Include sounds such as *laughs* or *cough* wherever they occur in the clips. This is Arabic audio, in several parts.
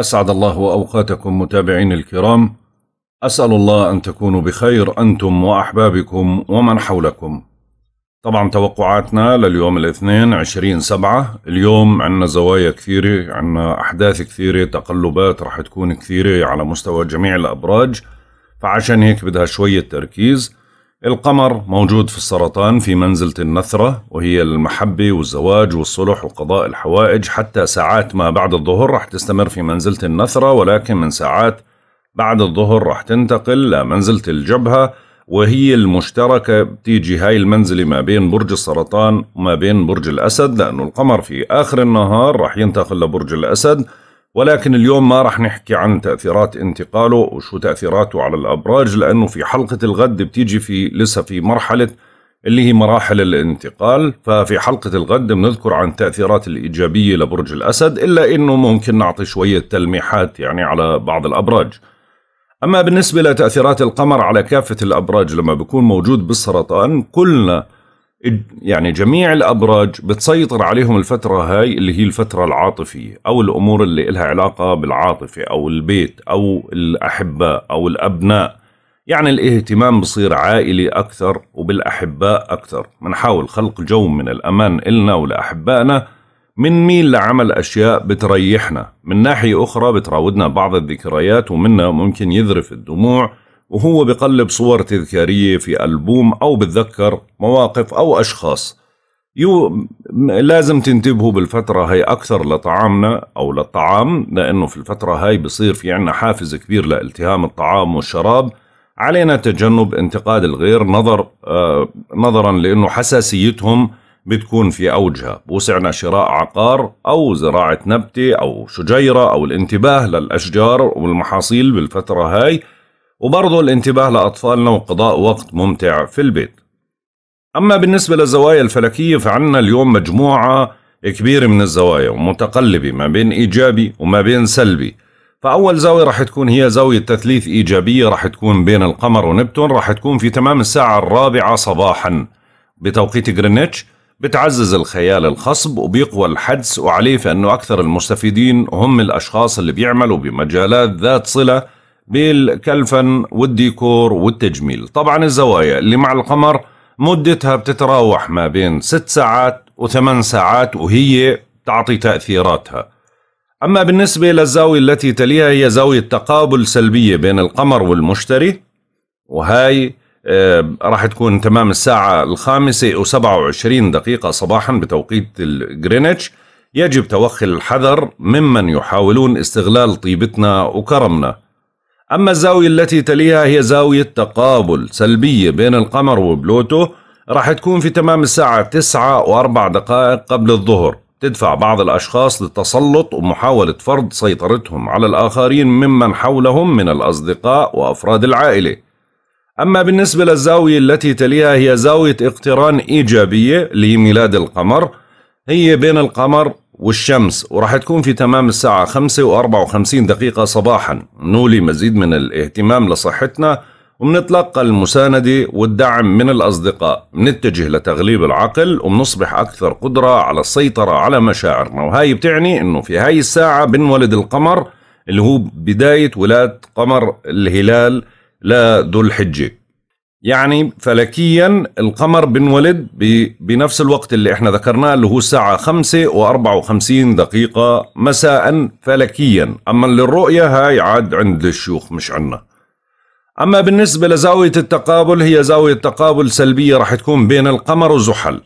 أسعد الله أوقاتكم متابعين الكرام أسأل الله أن تكونوا بخير أنتم وأحبابكم ومن حولكم طبعا توقعاتنا لليوم الاثنين عشرين سبعة اليوم عنا زوايا كثيرة عنا أحداث كثيرة تقلبات رح تكون كثيرة على مستوى جميع الأبراج فعشان هيك بدها شوية تركيز القمر موجود في السرطان في منزلة النثرة وهي المحبة والزواج والصلح وقضاء الحوائج حتى ساعات ما بعد الظهر رح تستمر في منزلة النثرة ولكن من ساعات بعد الظهر رح تنتقل لمنزلة الجبهة وهي المشتركة بتيجي هاي المنزلة ما بين برج السرطان وما بين برج الأسد لأنه القمر في آخر النهار رح ينتقل لبرج الأسد ولكن اليوم ما راح نحكي عن تأثيرات انتقاله وشو تأثيراته على الأبراج لأنه في حلقة الغد بتيجي في لسه في مرحلة اللي هي مراحل الانتقال ففي حلقة الغد بنذكر عن التأثيرات الإيجابية لبرج الأسد إلا أنه ممكن نعطي شوية تلميحات يعني على بعض الأبراج أما بالنسبة لتأثيرات القمر على كافة الأبراج لما بيكون موجود بالسرطان كلنا يعني جميع الأبراج بتسيطر عليهم الفترة هاي اللي هي الفترة العاطفية أو الأمور اللي إلها علاقة بالعاطفة أو البيت أو الأحباء أو الأبناء يعني الاهتمام بصير عائلي أكثر وبالأحباء أكثر بنحاول خلق جو من الأمان إلنا ولأحبائنا من ميل لعمل أشياء بتريحنا من ناحية أخرى بتراودنا بعض الذكريات ومنها ممكن يذرف الدموع وهو بقلب صور تذكارية في ألبوم أو بتذكر مواقف أو أشخاص يو لازم تنتبهوا بالفترة هاي أكثر لطعامنا أو للطعام لأنه في الفترة هاي بصير في عنا حافز كبير لالتهام الطعام والشراب علينا تجنب انتقاد الغير نظر آه نظرا لأنه حساسيتهم بتكون في أوجها بوسعنا شراء عقار أو زراعة نبتة أو شجيرة أو الانتباه للأشجار والمحاصيل بالفترة هاي وبرضه الانتباه لأطفالنا وقضاء وقت ممتع في البيت أما بالنسبة للزوايا الفلكية فعنا اليوم مجموعة كبيرة من الزوايا ومتقلبة ما بين إيجابي وما بين سلبي فأول زاوية راح تكون هي زاوية تثليث إيجابية راح تكون بين القمر ونبتون راح تكون في تمام الساعة الرابعة صباحا بتوقيت جرينتش بتعزز الخيال الخصب وبيقوى الحدس وعليه فإنه أكثر المستفيدين هم الأشخاص اللي بيعملوا بمجالات ذات صلة بالكلفن والديكور والتجميل طبعا الزوايا اللي مع القمر مدتها بتتراوح ما بين ست ساعات وثمان ساعات وهي تعطي تأثيراتها أما بالنسبة للزاوية التي تليها هي زاوية تقابل سلبية بين القمر والمشتري وهاي آه، راح تكون تمام الساعة الخامسة و27 دقيقة صباحا بتوقيت الجرينتش يجب توخي الحذر ممن يحاولون استغلال طيبتنا وكرمنا أما الزاوية التي تليها هي زاوية تقابل سلبية بين القمر وبلوتو راح تكون في تمام الساعة تسعة وأربع دقائق قبل الظهر تدفع بعض الأشخاص للتسلط ومحاولة فرض سيطرتهم على الآخرين ممن حولهم من الأصدقاء وأفراد العائلة أما بالنسبة للزاوية التي تليها هي زاوية اقتران إيجابية لميلاد القمر هي بين القمر والشمس وراح تكون في تمام الساعة 5 و 54 دقيقة صباحا نولي مزيد من الاهتمام لصحتنا ومنتلقى المساندة والدعم من الأصدقاء منتجه لتغليب العقل ومنصبح أكثر قدرة على السيطرة على مشاعرنا وهاي بتعني أنه في هاي الساعة بنولد القمر اللي هو بداية ولادة قمر الهلال لذو الحجة يعني فلكيا القمر بنولد بنفس الوقت اللي احنا ذكرناه اللي هو الساعة 5 و54 دقيقة مساء فلكيا أما للرؤية هاي عاد عند الشيوخ مش عنا أما بالنسبة لزاوية التقابل هي زاوية تقابل سلبية راح تكون بين القمر وزحل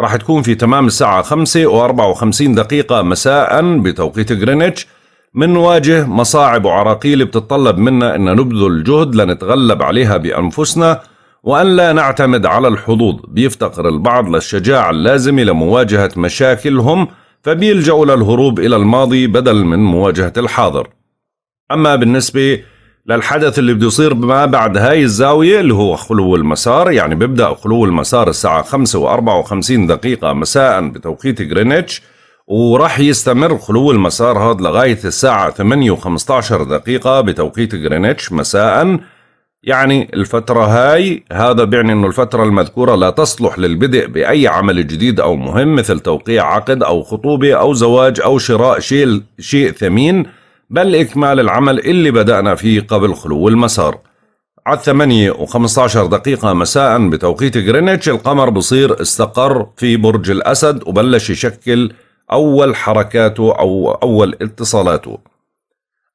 راح تكون في تمام الساعة 5 و54 دقيقة مساء بتوقيت غرينتش منواجه مصاعب وعراقيل بتتطلب منا أن نبذل جهد لنتغلب عليها بأنفسنا وأن لا نعتمد على الحظوظ بيفتقر البعض للشجاعة اللازمة لمواجهة مشاكلهم فبيلجأوا للهروب إلى الماضي بدل من مواجهة الحاضر أما بالنسبة للحدث اللي بده يصير ما بعد هاي الزاوية اللي هو خلو المسار يعني بيبدأ خلو المسار الساعة 5 و54 دقيقة مساء بتوقيت غرينتش وراح يستمر خلو المسار هذا لغاية الساعة 8 و15 دقيقة بتوقيت غرينتش مساء يعني الفترة هاي هذا بيعني أنه الفترة المذكورة لا تصلح للبدء بأي عمل جديد أو مهم مثل توقيع عقد أو خطوبة أو زواج أو شراء شيء, شيء ثمين بل إكمال العمل اللي بدأنا فيه قبل خلو المسار على 8 و15 دقيقة مساء بتوقيت غرينتش القمر بصير استقر في برج الأسد وبلش يشكل أول حركاته أو أول اتصالاته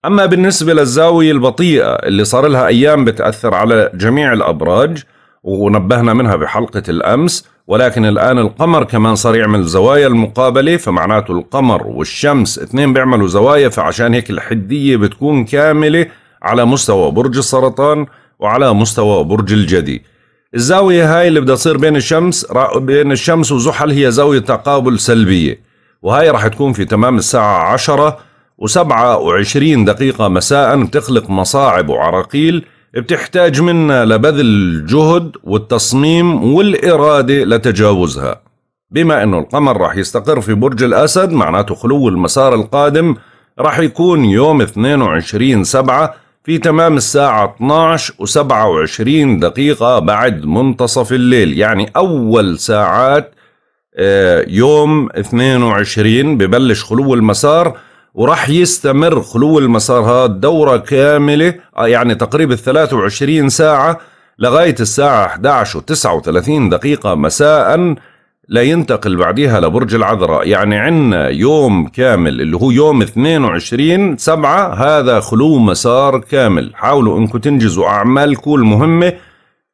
أما بالنسبة للزاوية البطيئة اللي صار لها أيام بتأثر على جميع الأبراج ونبهنا منها بحلقة الأمس ولكن الآن القمر كمان صار يعمل زوايا المقابلة فمعناته القمر والشمس اثنين بيعملوا زوايا فعشان هيك الحدية بتكون كاملة على مستوى برج السرطان وعلى مستوى برج الجدي الزاوية هاي اللي بدها تصير بين الشمس بين الشمس وزحل هي زاوية تقابل سلبية وهي راح تكون في تمام الساعة 10 و27 دقيقة مساء بتخلق مصاعب وعراقيل بتحتاج منا لبذل الجهد والتصميم والإرادة لتجاوزها بما أنه القمر راح يستقر في برج الأسد معناته خلو المسار القادم راح يكون يوم 22 سبعة في تمام الساعة 12 و27 دقيقة بعد منتصف الليل يعني أول ساعات يوم 22 ببلش خلو المسار وراح يستمر خلو المسار هذا دورة كاملة آه، يعني تقريبا 23 ساعة لغاية الساعة 11 و 39 دقيقة مساء لا ينتقل بعديها لبرج العذراء يعني عنا يوم كامل اللي هو يوم 22 سبعة هذا خلو مسار كامل حاولوا انكم تنجزوا أعمالكم المهمة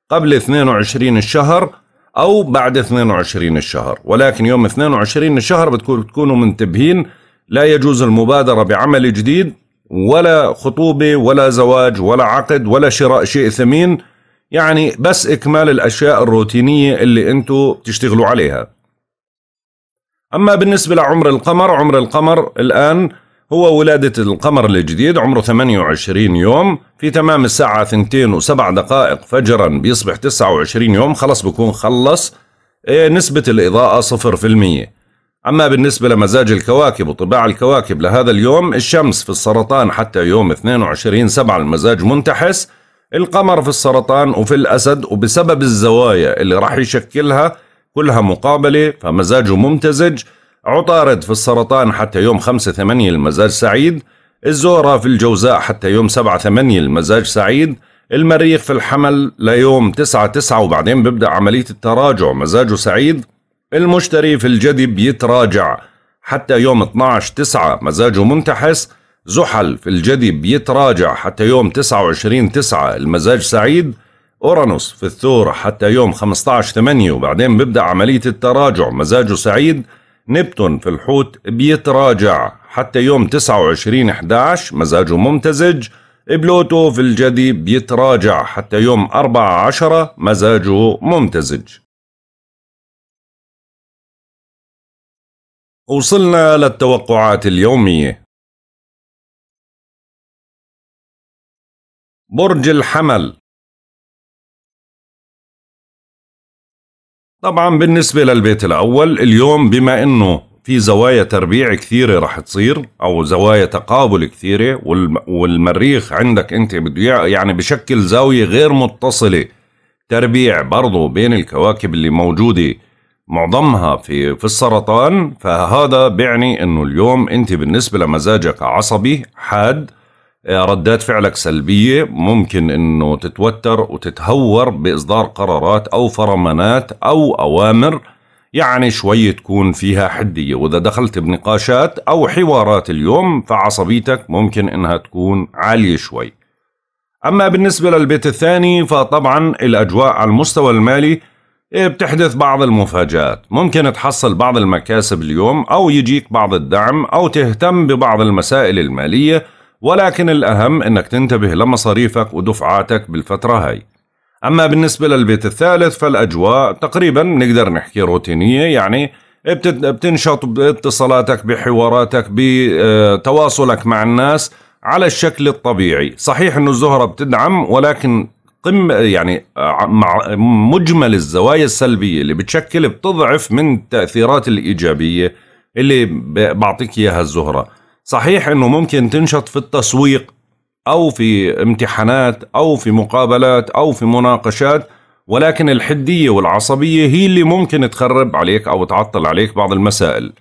قبل 22 الشهر او بعد 22 الشهر ولكن يوم 22 الشهر بتكون بتكونوا منتبهين لا يجوز المبادره بعمل جديد ولا خطوبه ولا زواج ولا عقد ولا شراء شيء ثمين يعني بس اكمال الاشياء الروتينيه اللي انتم بتشتغلوا عليها اما بالنسبه لعمر القمر عمر القمر الان هو ولادة القمر الجديد عمره 28 يوم في تمام الساعة 2 وسبع دقائق فجرا بيصبح 29 يوم خلص بكون خلص إيه، نسبة الإضاءة 0% أما بالنسبة لمزاج الكواكب وطباع الكواكب لهذا اليوم الشمس في السرطان حتى يوم 22 سبعة المزاج منتحس القمر في السرطان وفي الأسد وبسبب الزوايا اللي راح يشكلها كلها مقابلة فمزاجه ممتزج عطارد في السرطان حتى يوم 5 8 المزاج سعيد الزهرة في الجوزاء حتى يوم 7 8 المزاج سعيد المريخ في الحمل ليوم 9 9 وبعدين بيبدأ عملية التراجع مزاجه سعيد المشتري في الجدي بيتراجع حتى يوم 12 9 مزاجه منتحس زحل في الجدي بيتراجع حتى يوم 29 9 المزاج سعيد أورانوس في الثور حتى يوم 15 8 وبعدين بيبدأ عملية التراجع مزاجه سعيد نبتون في الحوت بيتراجع حتى يوم 29 11 مزاجه ممتزج بلوتو في الجدي بيتراجع حتى يوم 4 10 مزاجه ممتزج وصلنا للتوقعات اليومية برج الحمل طبعا بالنسبة للبيت الأول اليوم بما أنه في زوايا تربيع كثيرة رح تصير أو زوايا تقابل كثيرة والمريخ عندك أنت بده يعني بشكل زاوية غير متصلة تربيع برضو بين الكواكب اللي موجودة معظمها في في السرطان فهذا بيعني انه اليوم انت بالنسبه لمزاجك عصبي حاد آه، ردات فعلك سلبية ممكن أنه تتوتر وتتهور بإصدار قرارات أو فرمانات أو أوامر يعني شوي تكون فيها حدية وإذا دخلت بنقاشات أو حوارات اليوم فعصبيتك ممكن أنها تكون عالية شوي أما بالنسبة للبيت الثاني فطبعا الأجواء على المستوى المالي آه، بتحدث بعض المفاجآت ممكن تحصل بعض المكاسب اليوم أو يجيك بعض الدعم أو تهتم ببعض المسائل المالية ولكن الأهم أنك تنتبه لمصاريفك ودفعاتك بالفترة هاي أما بالنسبة للبيت الثالث فالأجواء تقريبا نقدر نحكي روتينية يعني بتنشط باتصالاتك بحواراتك بتواصلك مع الناس على الشكل الطبيعي صحيح أنه الزهرة بتدعم ولكن قم يعني مع مجمل الزوايا السلبية اللي بتشكل بتضعف من التأثيرات الإيجابية اللي بعطيك إياها الزهرة صحيح انه ممكن تنشط في التسويق او في امتحانات او في مقابلات او في مناقشات ولكن الحديه والعصبيه هي اللي ممكن تخرب عليك او تعطل عليك بعض المسائل.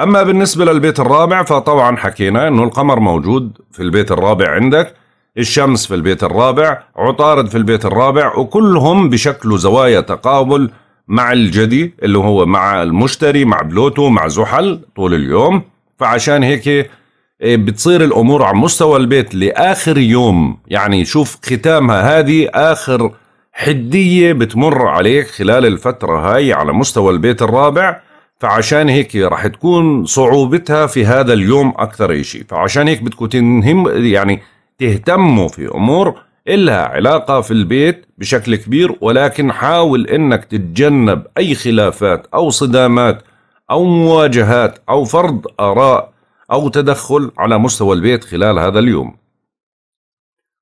اما بالنسبه للبيت الرابع فطبعا حكينا انه القمر موجود في البيت الرابع عندك، الشمس في البيت الرابع، عطارد في البيت الرابع وكلهم بشكلوا زوايا تقابل مع الجدي اللي هو مع المشتري مع بلوتو مع زحل طول اليوم. فعشان هيك إيه، بتصير الامور على مستوى البيت لاخر يوم يعني شوف ختامها هذه اخر حديه بتمر عليك خلال الفتره هاي على مستوى البيت الرابع فعشان هيك راح تكون صعوبتها في هذا اليوم اكثر شيء فعشان هيك بدكم تنهم يعني تهتموا في امور إلها علاقة في البيت بشكل كبير ولكن حاول إنك تتجنب أي خلافات أو صدامات أو مواجهات أو فرض آراء أو تدخل على مستوى البيت خلال هذا اليوم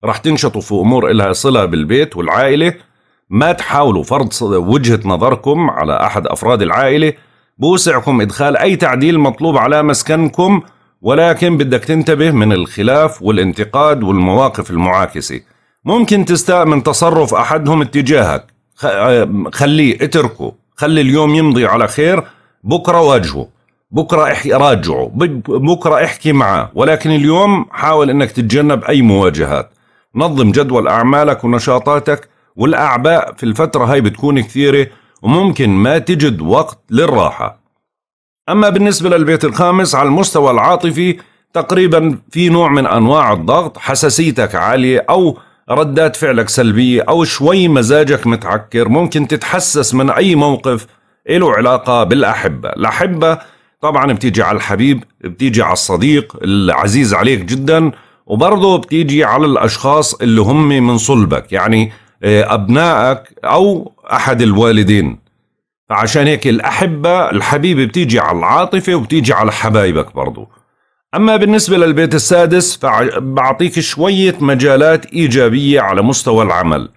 رح تنشطوا في أمور إلها صلة بالبيت والعائلة ما تحاولوا فرض وجهة نظركم على أحد أفراد العائلة بوسعكم إدخال أي تعديل مطلوب على مسكنكم ولكن بدك تنتبه من الخلاف والانتقاد والمواقف المعاكسة ممكن تستاء من تصرف أحدهم اتجاهك آه، خليه اتركه خلي اليوم يمضي على خير بكره واجهه بكره احكي راجعه بكره احكي معه ولكن اليوم حاول انك تتجنب اي مواجهات نظم جدول اعمالك ونشاطاتك والاعباء في الفتره هاي بتكون كثيره وممكن ما تجد وقت للراحه اما بالنسبه للبيت الخامس على المستوى العاطفي تقريبا في نوع من انواع الضغط حساسيتك عاليه او ردات فعلك سلبيه او شوي مزاجك متعكر ممكن تتحسس من اي موقف له علاقة بالأحبة الأحبة طبعا بتيجي على الحبيب بتيجي على الصديق العزيز عليك جدا وبرضه بتيجي على الأشخاص اللي هم من صلبك يعني آه، أبنائك أو أحد الوالدين فعشان هيك الأحبة الحبيبة بتيجي على العاطفة وبتيجي على حبايبك برضو أما بالنسبة للبيت السادس فبعطيك شوية مجالات إيجابية على مستوى العمل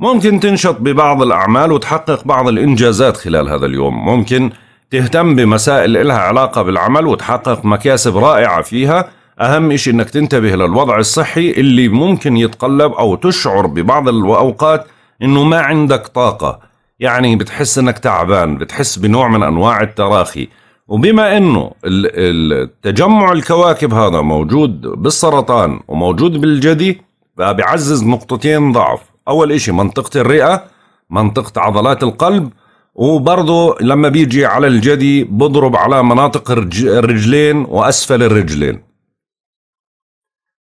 ممكن تنشط ببعض الأعمال وتحقق بعض الإنجازات خلال هذا اليوم ممكن تهتم بمسائل إلها علاقة بالعمل وتحقق مكاسب رائعة فيها أهم إشي إنك تنتبه للوضع الصحي اللي ممكن يتقلب أو تشعر ببعض الأوقات إنه ما عندك طاقة يعني بتحس إنك تعبان بتحس بنوع من أنواع التراخي وبما إنه التجمع الكواكب هذا موجود بالسرطان وموجود بالجدي فبيعزز نقطتين ضعف أول إشي منطقة الرئة منطقة عضلات القلب وبرضه لما بيجي على الجدي بضرب على مناطق الرجلين وأسفل الرجلين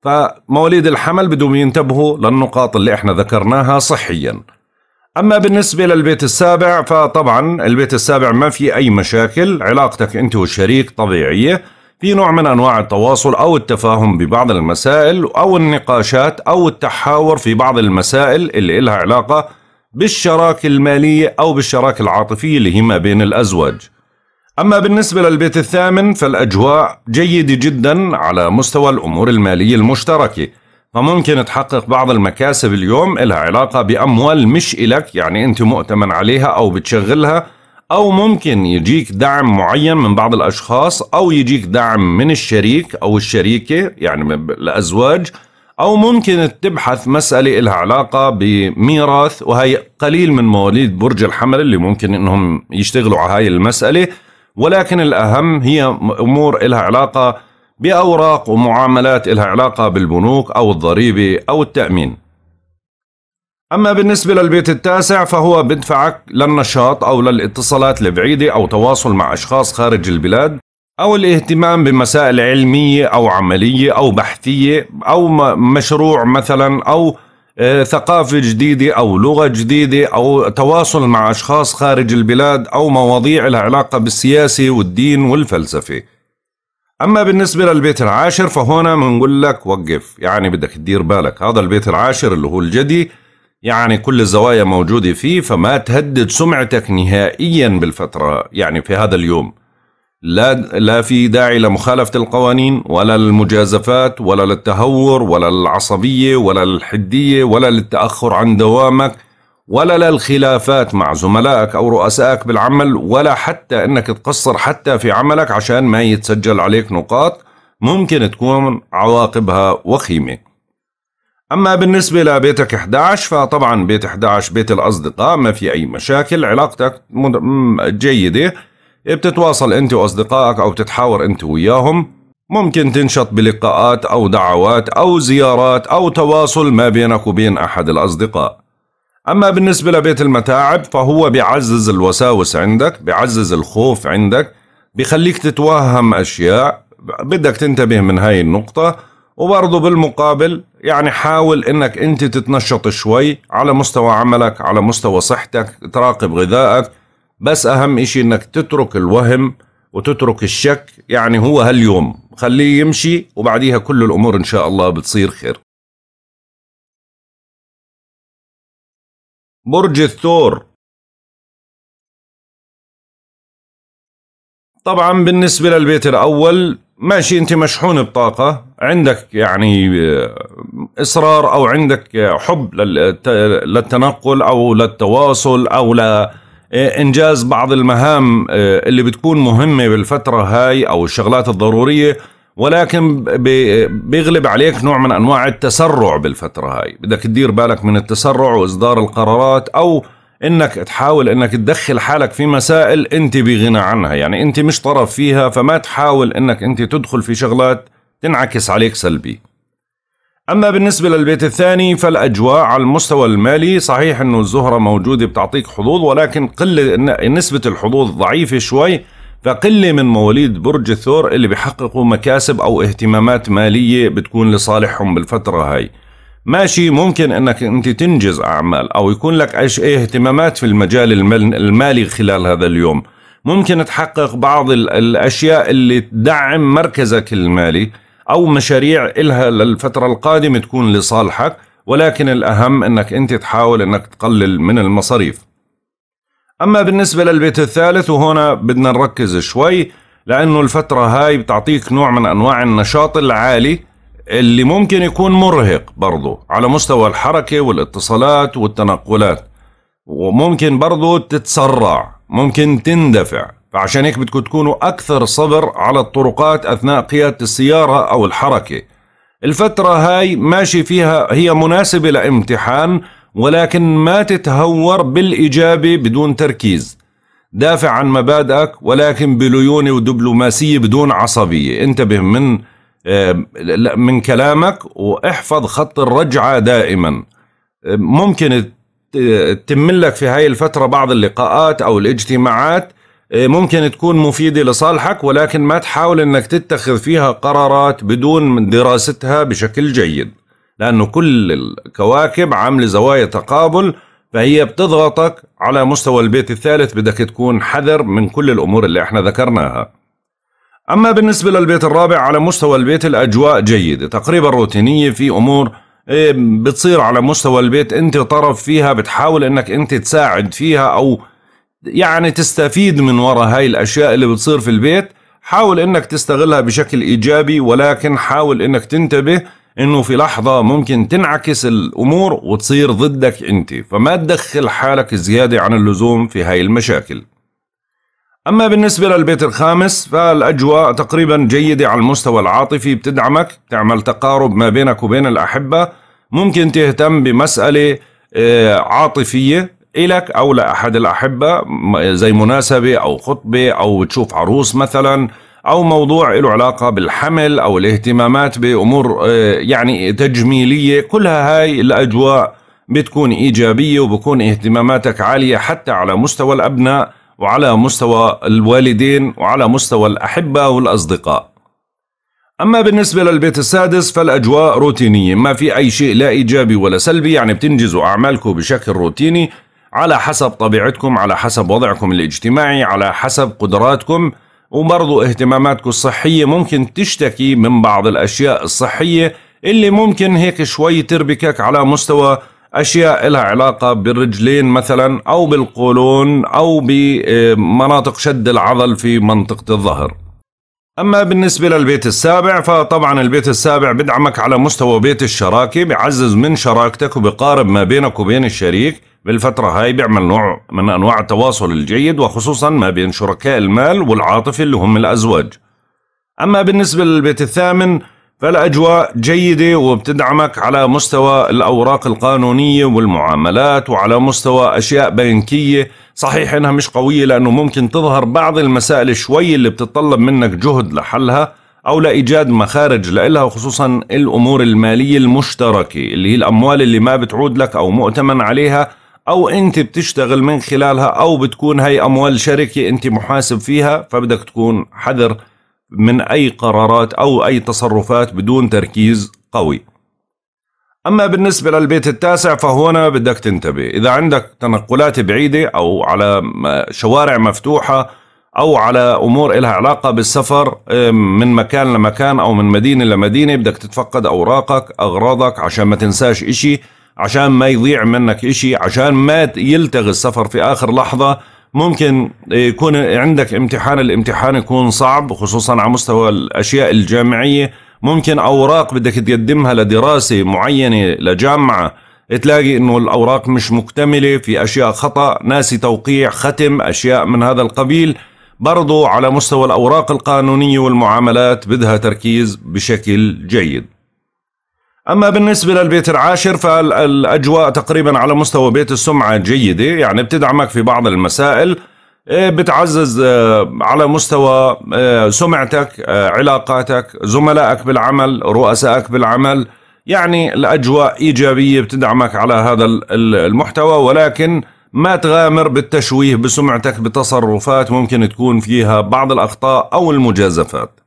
فمواليد الحمل بدهم ينتبهوا للنقاط اللي احنا ذكرناها صحيا أما بالنسبة للبيت السابع فطبعا البيت السابع ما في أي مشاكل علاقتك أنت والشريك طبيعية في نوع من أنواع التواصل أو التفاهم ببعض المسائل أو النقاشات أو التحاور في بعض المسائل اللي إلها علاقة بالشراكة المالية أو بالشراكة العاطفية اللي هي ما بين الأزواج أما بالنسبة للبيت الثامن فالأجواء جيدة جدا على مستوى الأمور المالية المشتركة فممكن تحقق بعض المكاسب اليوم إلها علاقة بأموال مش إلك يعني أنت مؤتمن عليها أو بتشغلها أو ممكن يجيك دعم معين من بعض الأشخاص أو يجيك دعم من الشريك أو الشريكة يعني الأزواج أو ممكن تبحث مسألة إلها علاقة بميراث وهي قليل من مواليد برج الحمل اللي ممكن إنهم يشتغلوا على هاي المسألة ولكن الأهم هي أمور إلها علاقة بأوراق ومعاملات إلها علاقة بالبنوك أو الضريبة أو التأمين أما بالنسبة للبيت التاسع فهو بدفعك للنشاط أو للاتصالات البعيدة أو تواصل مع أشخاص خارج البلاد أو الاهتمام بمسائل علمية أو عملية أو بحثية أو مشروع مثلا أو آه، ثقافة جديدة أو لغة جديدة أو تواصل مع أشخاص خارج البلاد أو مواضيع لها علاقة بالسياسة والدين والفلسفة أما بالنسبة للبيت العاشر فهنا بنقول لك وقف يعني بدك تدير بالك هذا البيت العاشر اللي هو الجدي يعني كل الزوايا موجودة فيه فما تهدد سمعتك نهائيا بالفترة يعني في هذا اليوم لا, لا في داعي لمخالفة القوانين ولا للمجازفات ولا للتهور ولا للعصبية ولا للحدية ولا للتأخر عن دوامك ولا للخلافات مع زملائك أو رؤسائك بالعمل ولا حتى أنك تقصر حتى في عملك عشان ما يتسجل عليك نقاط ممكن تكون عواقبها وخيمه أما بالنسبة لبيتك 11 فطبعا بيت 11 بيت الأصدقاء ما في أي مشاكل علاقتك جيدة بتتواصل أنت وأصدقائك أو تتحاور أنت وياهم ممكن تنشط بلقاءات أو دعوات أو زيارات أو تواصل ما بينك وبين أحد الأصدقاء أما بالنسبة لبيت المتاعب فهو بيعزز الوساوس عندك بيعزز الخوف عندك بيخليك تتوهم أشياء بدك تنتبه من هاي النقطة وبرضه بالمقابل يعني حاول انك انت تتنشط شوي على مستوى عملك على مستوى صحتك تراقب غذائك بس اهم اشي انك تترك الوهم وتترك الشك يعني هو هاليوم خليه يمشي وبعديها كل الامور ان شاء الله بتصير خير برج الثور طبعا بالنسبة للبيت الأول ماشي أنت مشحون بطاقة عندك يعني آه، اصرار او عندك آه، حب للتنقل او للتواصل او ل آه، انجاز بعض المهام اللي بتكون مهمه بالفتره هاي او الشغلات الضروريه ولكن بيغلب عليك نوع من انواع التسرع بالفتره هاي بدك تدير بالك من التسرع واصدار القرارات او انك تحاول انك تدخل حالك في مسائل انت بغنى عنها يعني انت مش طرف فيها فما تحاول انك انت تدخل في شغلات تنعكس عليك سلبي أما بالنسبة للبيت الثاني فالأجواء على المستوى المالي صحيح أنه الزهرة موجودة بتعطيك حظوظ ولكن قلة نسبة الحظوظ ضعيفة شوي فقلة من مواليد برج الثور اللي بيحققوا مكاسب أو اهتمامات مالية بتكون لصالحهم بالفترة هاي ماشي ممكن أنك أنت تنجز أعمال أو يكون لك أي اهتمامات في المجال المالي خلال هذا اليوم ممكن تحقق بعض الأشياء اللي تدعم مركزك المالي أو مشاريع إلها للفترة القادمة تكون لصالحك ولكن الأهم أنك أنت تحاول أنك تقلل من المصاريف أما بالنسبة للبيت الثالث وهنا بدنا نركز شوي لأنه الفترة هاي بتعطيك نوع من أنواع النشاط العالي اللي ممكن يكون مرهق برضو على مستوى الحركة والاتصالات والتنقلات وممكن برضو تتسرع ممكن تندفع فعشان هيك بدكم تكونوا أكثر صبر على الطرقات أثناء قيادة السيارة أو الحركة الفترة هاي ماشي فيها هي مناسبة لامتحان ولكن ما تتهور بالإجابة بدون تركيز دافع عن مبادئك ولكن بليونة ودبلوماسية بدون عصبية انتبه من من كلامك واحفظ خط الرجعة دائما ممكن تملك في هاي الفترة بعض اللقاءات أو الاجتماعات إيه، ممكن تكون مفيدة لصالحك ولكن ما تحاول انك تتخذ فيها قرارات بدون دراستها بشكل جيد لانه كل الكواكب عاملة زوايا تقابل فهي بتضغطك على مستوى البيت الثالث بدك تكون حذر من كل الامور اللي احنا ذكرناها اما بالنسبة للبيت الرابع على مستوى البيت الاجواء جيدة تقريبا روتينية في امور إيه، بتصير على مستوى البيت انت طرف فيها بتحاول انك انت تساعد فيها او يعني تستفيد من وراء هاي الأشياء اللي بتصير في البيت حاول انك تستغلها بشكل ايجابي ولكن حاول انك تنتبه انه في لحظه ممكن تنعكس الامور وتصير ضدك انت فما تدخل حالك زياده عن اللزوم في هاي المشاكل اما بالنسبه للبيت الخامس فالاجواء تقريبا جيده على المستوى العاطفي بتدعمك تعمل تقارب ما بينك وبين الاحبه ممكن تهتم بمساله آه، عاطفيه إلك أو لأحد الأحبة زي مناسبة أو خطبة أو تشوف عروس مثلا أو موضوع له علاقة بالحمل أو الاهتمامات بأمور آه، يعني تجميلية كلها هاي الأجواء بتكون إيجابية وبكون اهتماماتك عالية حتى على مستوى الأبناء وعلى مستوى الوالدين وعلى مستوى الأحبة والأصدقاء أما بالنسبة للبيت السادس فالأجواء روتينية ما في أي شيء لا إيجابي ولا سلبي يعني بتنجزوا أعمالكم بشكل روتيني على حسب طبيعتكم على حسب وضعكم الاجتماعي على حسب قدراتكم وبرضو اهتماماتكم الصحية ممكن تشتكي من بعض الأشياء الصحية اللي ممكن هيك شوي تربكك على مستوى أشياء لها علاقة بالرجلين مثلا أو بالقولون أو بمناطق شد العضل في منطقة الظهر أما بالنسبة للبيت السابع فطبعا البيت السابع بدعمك على مستوى بيت الشراكة بعزز من شراكتك وبقارب ما بينك وبين الشريك بالفترة هاي بيعمل نوع من أنواع التواصل الجيد وخصوصا ما بين شركاء المال والعاطفة اللي هم الأزواج أما بالنسبة للبيت الثامن فالأجواء جيدة وبتدعمك على مستوى الأوراق القانونية والمعاملات وعلى مستوى أشياء بنكية صحيح إنها مش قوية لأنه ممكن تظهر بعض المسائل شوي اللي بتتطلب منك جهد لحلها أو لإيجاد مخارج لإلها وخصوصا الأمور المالية المشتركة اللي هي الأموال اللي ما بتعود لك أو مؤتمن عليها او انت بتشتغل من خلالها او بتكون هي اموال شركه انت محاسب فيها فبدك تكون حذر من اي قرارات او اي تصرفات بدون تركيز قوي اما بالنسبه للبيت التاسع فهنا بدك تنتبه اذا عندك تنقلات بعيده او على شوارع مفتوحه او على امور لها علاقه بالسفر من مكان لمكان او من مدينه لمدينه بدك تتفقد اوراقك اغراضك عشان ما تنساش إشي عشان ما يضيع منك إشي عشان ما يلتغي السفر في آخر لحظة ممكن يكون عندك امتحان الامتحان يكون صعب خصوصا على مستوى الأشياء الجامعية ممكن أوراق بدك تقدمها لدراسة معينة لجامعة تلاقي انه الاوراق مش مكتمله في اشياء خطا ناسي توقيع ختم اشياء من هذا القبيل برضو على مستوى الاوراق القانونيه والمعاملات بدها تركيز بشكل جيد أما بالنسبة للبيت العاشر فالأجواء تقريبا على مستوى بيت السمعة جيدة يعني بتدعمك في بعض المسائل آه، بتعزز آه، على مستوى آه، سمعتك علاقاتك زملائك بالعمل رؤسائك بالعمل يعني الأجواء إيجابية بتدعمك على هذا المحتوى ولكن ما تغامر بالتشويه بسمعتك بتصرفات ممكن تكون فيها بعض الأخطاء أو المجازفات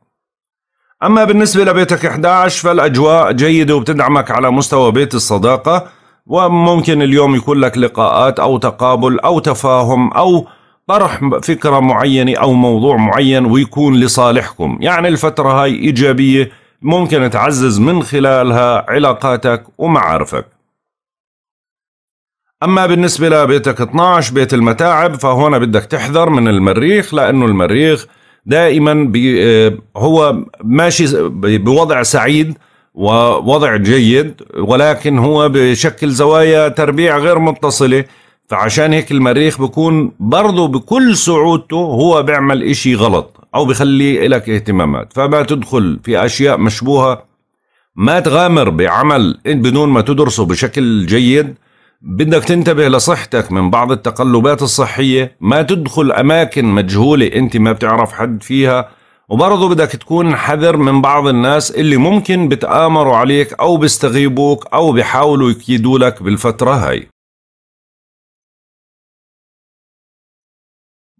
أما بالنسبة لبيتك 11 فالأجواء جيدة وبتدعمك على مستوى بيت الصداقة وممكن اليوم يكون لك لقاءات أو تقابل أو تفاهم أو طرح فكرة معينة أو موضوع معين ويكون لصالحكم يعني الفترة هاي إيجابية ممكن تعزز من خلالها علاقاتك ومعارفك أما بالنسبة لبيتك 12 بيت المتاعب فهون بدك تحذر من المريخ لأنه المريخ دائما آه، هو ماشي بوضع سعيد ووضع جيد ولكن هو بشكل زوايا تربيع غير متصلة فعشان هيك المريخ بكون برضه بكل صعودته هو بيعمل إشي غلط أو بخلي لك اهتمامات فما تدخل في أشياء مشبوهة ما تغامر بعمل بدون ما تدرسه بشكل جيد بدك تنتبه لصحتك من بعض التقلبات الصحية ما تدخل أماكن مجهولة أنت ما بتعرف حد فيها وبرضه بدك تكون حذر من بعض الناس اللي ممكن بتآمروا عليك أو بيستغيبوك أو بيحاولوا يكيدوا لك بالفترة هاي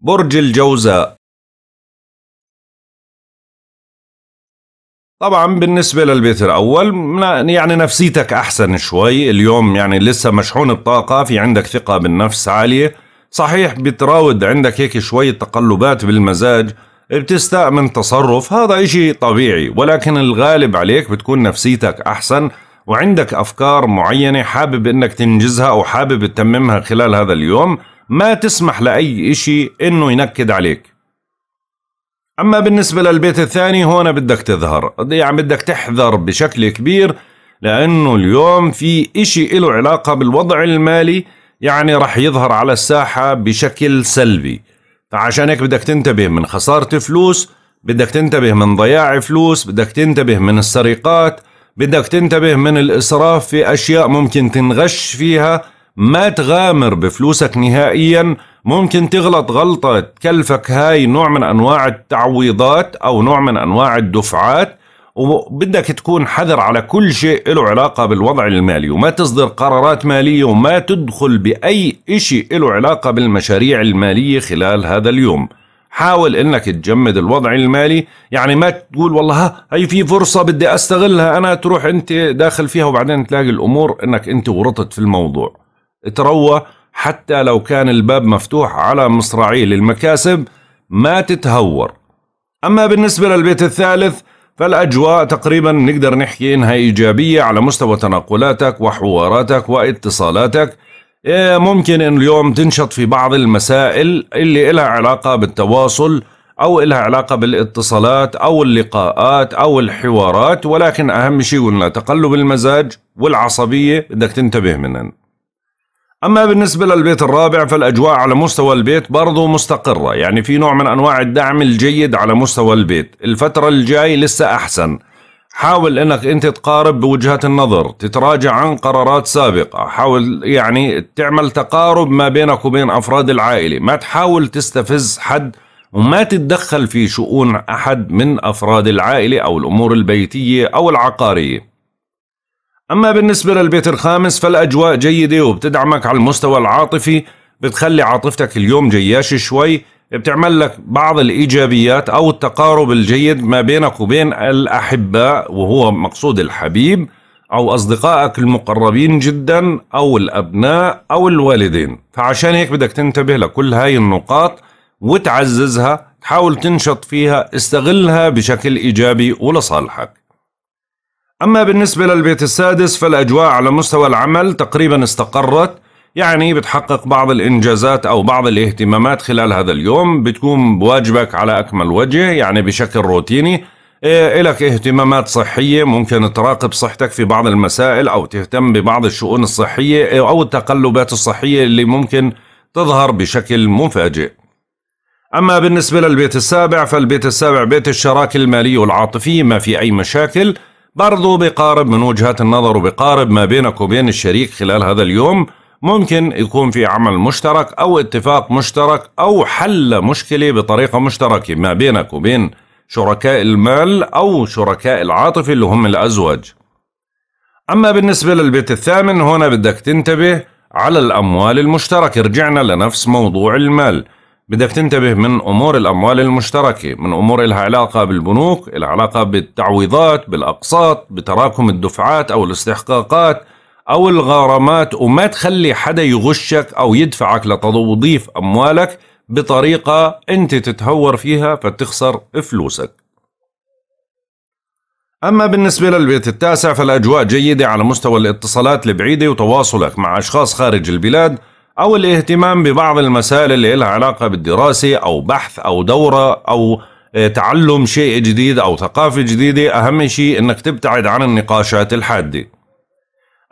برج الجوزاء طبعا بالنسبة للبيت الأول يعني نفسيتك أحسن شوي اليوم يعني لسه مشحون الطاقة في عندك ثقة بالنفس عالية صحيح بتراود عندك هيك شوية تقلبات بالمزاج بتستاء من تصرف هذا إشي طبيعي ولكن الغالب عليك بتكون نفسيتك أحسن وعندك أفكار معينة حابب إنك تنجزها أو حابب تتممها خلال هذا اليوم ما تسمح لأي إشي إنه ينكد عليك أما بالنسبة للبيت الثاني هون بدك تظهر يعني بدك تحذر بشكل كبير لأنه اليوم في إشي له علاقة بالوضع المالي يعني رح يظهر على الساحة بشكل سلبي فعشان هيك بدك تنتبه من خسارة فلوس بدك تنتبه من ضياع فلوس بدك تنتبه من السرقات بدك تنتبه من الإسراف في أشياء ممكن تنغش فيها ما تغامر بفلوسك نهائياً ممكن تغلط غلطة تكلفك هاي نوع من أنواع التعويضات أو نوع من أنواع الدفعات وبدك تكون حذر على كل شيء له علاقة بالوضع المالي وما تصدر قرارات مالية وما تدخل بأي شيء له علاقة بالمشاريع المالية خلال هذا اليوم حاول انك تجمد الوضع المالي يعني ما تقول والله هي في فرصة بدي استغلها انا تروح انت داخل فيها وبعدين تلاقي الامور انك انت ورطت في الموضوع تروى حتى لو كان الباب مفتوح على مصراعيه للمكاسب ما تتهور أما بالنسبة للبيت الثالث فالأجواء تقريبا نقدر نحكي إنها إيجابية على مستوى تناقلاتك وحواراتك واتصالاتك إيه، ممكن إن اليوم تنشط في بعض المسائل اللي إلها علاقة بالتواصل أو إلها علاقة بالاتصالات أو اللقاءات أو الحوارات ولكن أهم شيء قلنا تقلب المزاج والعصبية بدك تنتبه منها أما بالنسبة للبيت الرابع فالأجواء على مستوى البيت برضه مستقرة يعني في نوع من أنواع الدعم الجيد على مستوى البيت الفترة الجاي لسه أحسن حاول انك انت تقارب بوجهات النظر تتراجع عن قرارات سابقة حاول يعني تعمل تقارب ما بينك وبين افراد العائلة ما تحاول تستفز حد وما تتدخل في شؤون احد من افراد العائلة او الامور البيتية او العقارية أما بالنسبة للبيت الخامس فالأجواء جيدة وبتدعمك على المستوى العاطفي بتخلي عاطفتك اليوم جياشة شوي بتعمل لك بعض الإيجابيات أو التقارب الجيد ما بينك وبين الأحباء وهو مقصود الحبيب أو أصدقائك المقربين جدا أو الأبناء أو الوالدين فعشان هيك بدك تنتبه لكل هاي النقاط وتعززها تحاول تنشط فيها استغلها بشكل إيجابي ولصالحك أما بالنسبة للبيت السادس فالأجواء على مستوى العمل تقريبا استقرت يعني بتحقق بعض الإنجازات أو بعض الاهتمامات خلال هذا اليوم بتقوم بواجبك على أكمل وجه يعني بشكل روتيني إيه، إلك اهتمامات صحية ممكن تراقب صحتك في بعض المسائل أو تهتم ببعض الشؤون الصحية أو التقلبات الصحية اللي ممكن تظهر بشكل مفاجئ أما بالنسبة للبيت السابع فالبيت السابع بيت الشراكة المالية والعاطفية ما في أي مشاكل برضو بقارب من وجهات النظر وبقارب ما بينك وبين الشريك خلال هذا اليوم ممكن يكون في عمل مشترك أو اتفاق مشترك أو حل مشكلة بطريقة مشتركة ما بينك وبين شركاء المال أو شركاء العاطفة اللي هم الأزواج أما بالنسبة للبيت الثامن هنا بدك تنتبه على الأموال المشتركة رجعنا لنفس موضوع المال بدك تنتبه من أمور الأموال المشتركة من أمور لها علاقة بالبنوك لها علاقة بالتعويضات بالأقساط بتراكم الدفعات أو الاستحقاقات أو الغرامات وما تخلي حدا يغشك أو يدفعك لتوظيف أموالك بطريقة أنت تتهور فيها فتخسر فلوسك أما بالنسبة للبيت التاسع فالأجواء جيدة على مستوى الاتصالات البعيدة وتواصلك مع أشخاص خارج البلاد أو الاهتمام ببعض المسائل اللي لها علاقة بالدراسة أو بحث أو دورة أو آه، تعلم شيء جديد أو ثقافة جديدة أهم شيء أنك تبتعد عن النقاشات الحادة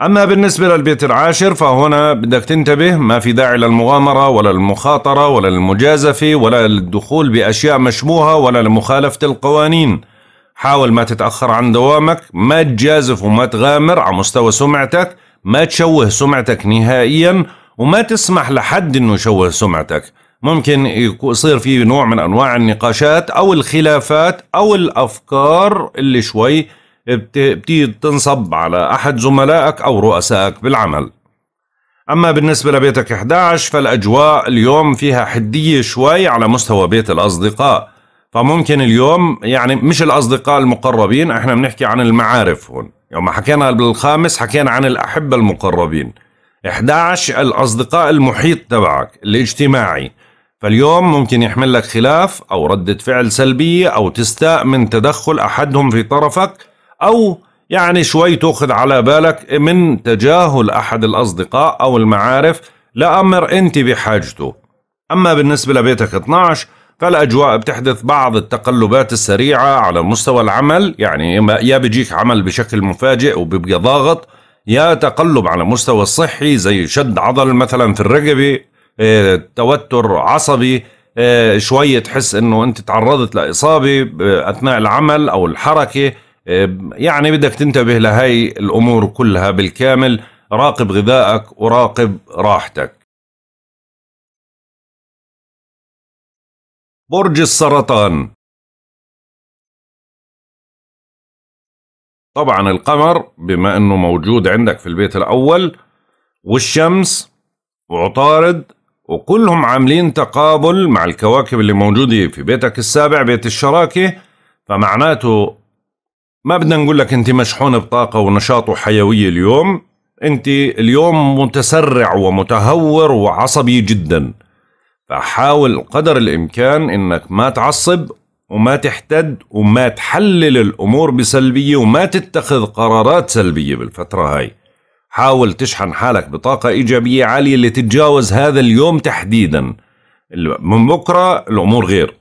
أما بالنسبة للبيت العاشر فهنا بدك تنتبه ما في داعي للمغامرة ولا المخاطرة ولا المجازفة ولا الدخول بأشياء مشبوهة ولا لمخالفة القوانين حاول ما تتأخر عن دوامك ما تجازف وما تغامر على مستوى سمعتك ما تشوه سمعتك نهائياً وما تسمح لحد انه يشوه سمعتك ممكن يصير في نوع من انواع النقاشات او الخلافات او الافكار اللي شوي بتيجي تنصب على احد زملائك او رؤسائك بالعمل اما بالنسبه لبيتك 11 فالاجواء اليوم فيها حديه شوي على مستوى بيت الاصدقاء فممكن اليوم يعني مش الاصدقاء المقربين احنا بنحكي عن المعارف هون يوم حكينا بالخامس حكينا عن الاحبه المقربين 11 الأصدقاء المحيط تبعك الاجتماعي فاليوم ممكن يحمل لك خلاف أو ردة فعل سلبية أو تستاء من تدخل أحدهم في طرفك أو يعني شوي تأخذ على بالك من تجاهل أحد الأصدقاء أو المعارف لأمر أنت بحاجته أما بالنسبة لبيتك 12 فالأجواء بتحدث بعض التقلبات السريعة على مستوى العمل يعني يا بيجيك عمل بشكل مفاجئ وبيبقى ضاغط يا تقلب على مستوى الصحي زي شد عضل مثلا في الرقبه آه، توتر عصبي آه، شوي تحس انه انت تعرضت لاصابه آه، اثناء العمل او الحركه يعني بدك تنتبه لهي الامور كلها بالكامل راقب غذائك وراقب راحتك برج السرطان طبعا القمر بما انه موجود عندك في البيت الاول والشمس وعطارد وكلهم عاملين تقابل مع الكواكب اللي موجودة في بيتك السابع بيت الشراكة فمعناته ما بدنا نقول لك انت مشحون بطاقة ونشاط وحيوية اليوم انت اليوم متسرع ومتهور وعصبي جدا فحاول قدر الامكان انك ما تعصب وما تحتد وما تحلل الأمور بسلبية وما تتخذ قرارات سلبية بالفترة هاي حاول تشحن حالك بطاقة إيجابية عالية لتتجاوز هذا اليوم تحديدا من بكرة الأمور غير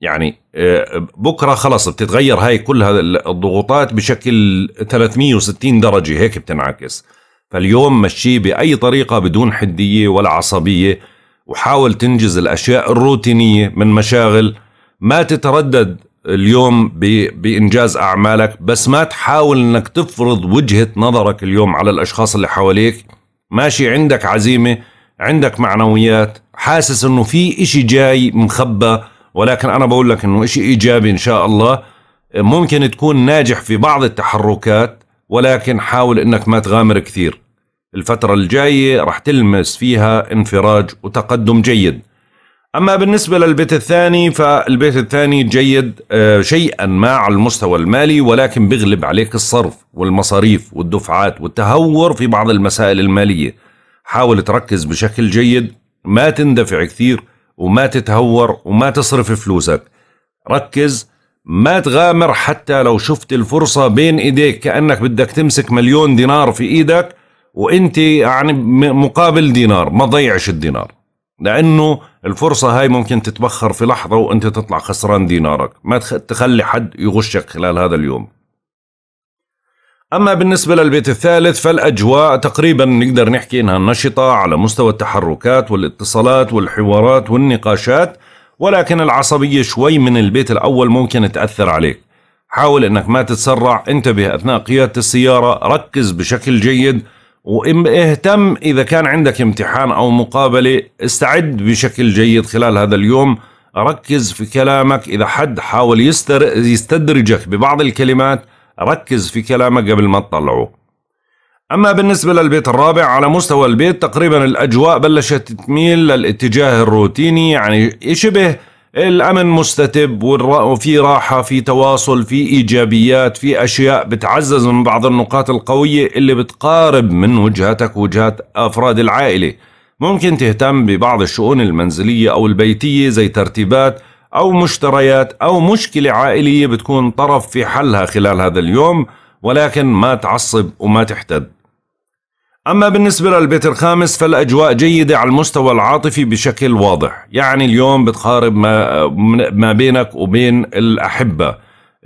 يعني آه، بكرة خلص بتتغير هاي كل الضغوطات بشكل 360 درجة هيك بتنعكس فاليوم مشيه بأي طريقة بدون حدية ولا عصبية وحاول تنجز الأشياء الروتينية من مشاغل ما تتردد اليوم بانجاز اعمالك بس ما تحاول انك تفرض وجهه نظرك اليوم على الاشخاص اللي حواليك ماشي عندك عزيمه عندك معنويات حاسس انه في اشي جاي مخبى ولكن انا بقول لك انه اشي ايجابي ان شاء الله ممكن تكون ناجح في بعض التحركات ولكن حاول انك ما تغامر كثير الفترة الجاية رح تلمس فيها انفراج وتقدم جيد أما بالنسبة للبيت الثاني فالبيت الثاني جيد آه، شيئا ما على المستوى المالي ولكن بيغلب عليك الصرف والمصاريف والدفعات والتهور في بعض المسائل المالية حاول تركز بشكل جيد ما تندفع كثير وما تتهور وما تصرف فلوسك ركز ما تغامر حتى لو شفت الفرصة بين ايديك كأنك بدك تمسك مليون دينار في ايدك وانت يعني مقابل دينار ما تضيعش الدينار لانه الفرصه هاي ممكن تتبخر في لحظه وانت تطلع خسران دينارك ما تخلي حد يغشك خلال هذا اليوم اما بالنسبه للبيت الثالث فالاجواء تقريبا نقدر نحكي انها نشطه على مستوى التحركات والاتصالات والحوارات والنقاشات ولكن العصبيه شوي من البيت الاول ممكن تاثر عليك حاول انك ما تتسرع انتبه اثناء قياده السياره ركز بشكل جيد واهتم إذا كان عندك امتحان أو مقابلة استعد بشكل جيد خلال هذا اليوم ركز في كلامك إذا حد حاول يستر يستدرجك ببعض الكلمات ركز في كلامك قبل ما تطلعه أما بالنسبة للبيت الرابع على مستوى البيت تقريبا الأجواء بلشت تميل للاتجاه الروتيني يعني شبه الامن مستتب وفي راحه في تواصل في ايجابيات في اشياء بتعزز من بعض النقاط القويه اللي بتقارب من وجهتك وجهات افراد العائله ممكن تهتم ببعض الشؤون المنزليه او البيتيه زي ترتيبات او مشتريات او مشكله عائليه بتكون طرف في حلها خلال هذا اليوم ولكن ما تعصب وما تحتد أما بالنسبة للبيت الخامس فالأجواء جيدة على المستوى العاطفي بشكل واضح يعني اليوم بتقارب ما, ما بينك وبين الأحبة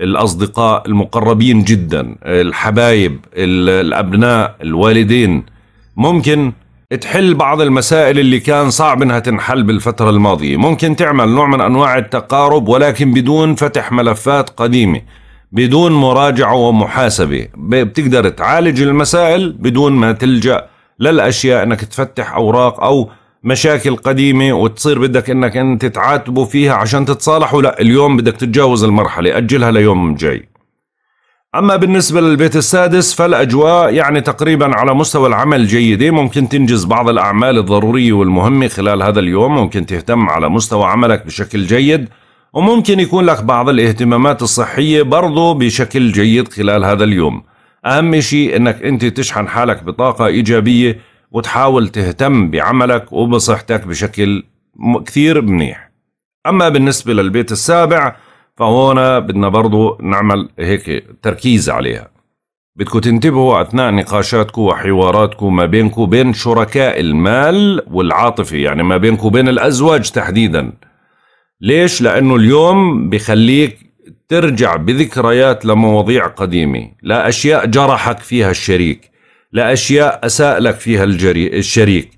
الأصدقاء المقربين جدا الحبايب الأبناء الوالدين ممكن تحل بعض المسائل اللي كان صعب انها تنحل بالفترة الماضية ممكن تعمل نوع من انواع التقارب ولكن بدون فتح ملفات قديمة بدون مراجعة ومحاسبة بتقدر تعالج المسائل بدون ما تلجأ للأشياء أنك تفتح أوراق أو مشاكل قديمة وتصير بدك أنك أنت تعاتبه فيها عشان تتصالحوا لا اليوم بدك تتجاوز المرحلة أجلها ليوم جاي أما بالنسبة للبيت السادس فالأجواء يعني تقريبا على مستوى العمل جيدة ممكن تنجز بعض الأعمال الضرورية والمهمة خلال هذا اليوم ممكن تهتم على مستوى عملك بشكل جيد وممكن يكون لك بعض الاهتمامات الصحية برضو بشكل جيد خلال هذا اليوم أهم شيء أنك أنت تشحن حالك بطاقة إيجابية وتحاول تهتم بعملك وبصحتك بشكل كثير منيح أما بالنسبة للبيت السابع فهنا بدنا برضو نعمل هيك تركيز عليها بدكم تنتبهوا أثناء نقاشاتكم وحواراتكم ما بينكم بين شركاء المال والعاطفة يعني ما بينكم بين الأزواج تحديداً ليش؟ لأنه اليوم بخليك ترجع بذكريات لمواضيع قديمة لأشياء جرحك فيها الشريك لأشياء أساء لك فيها الشريك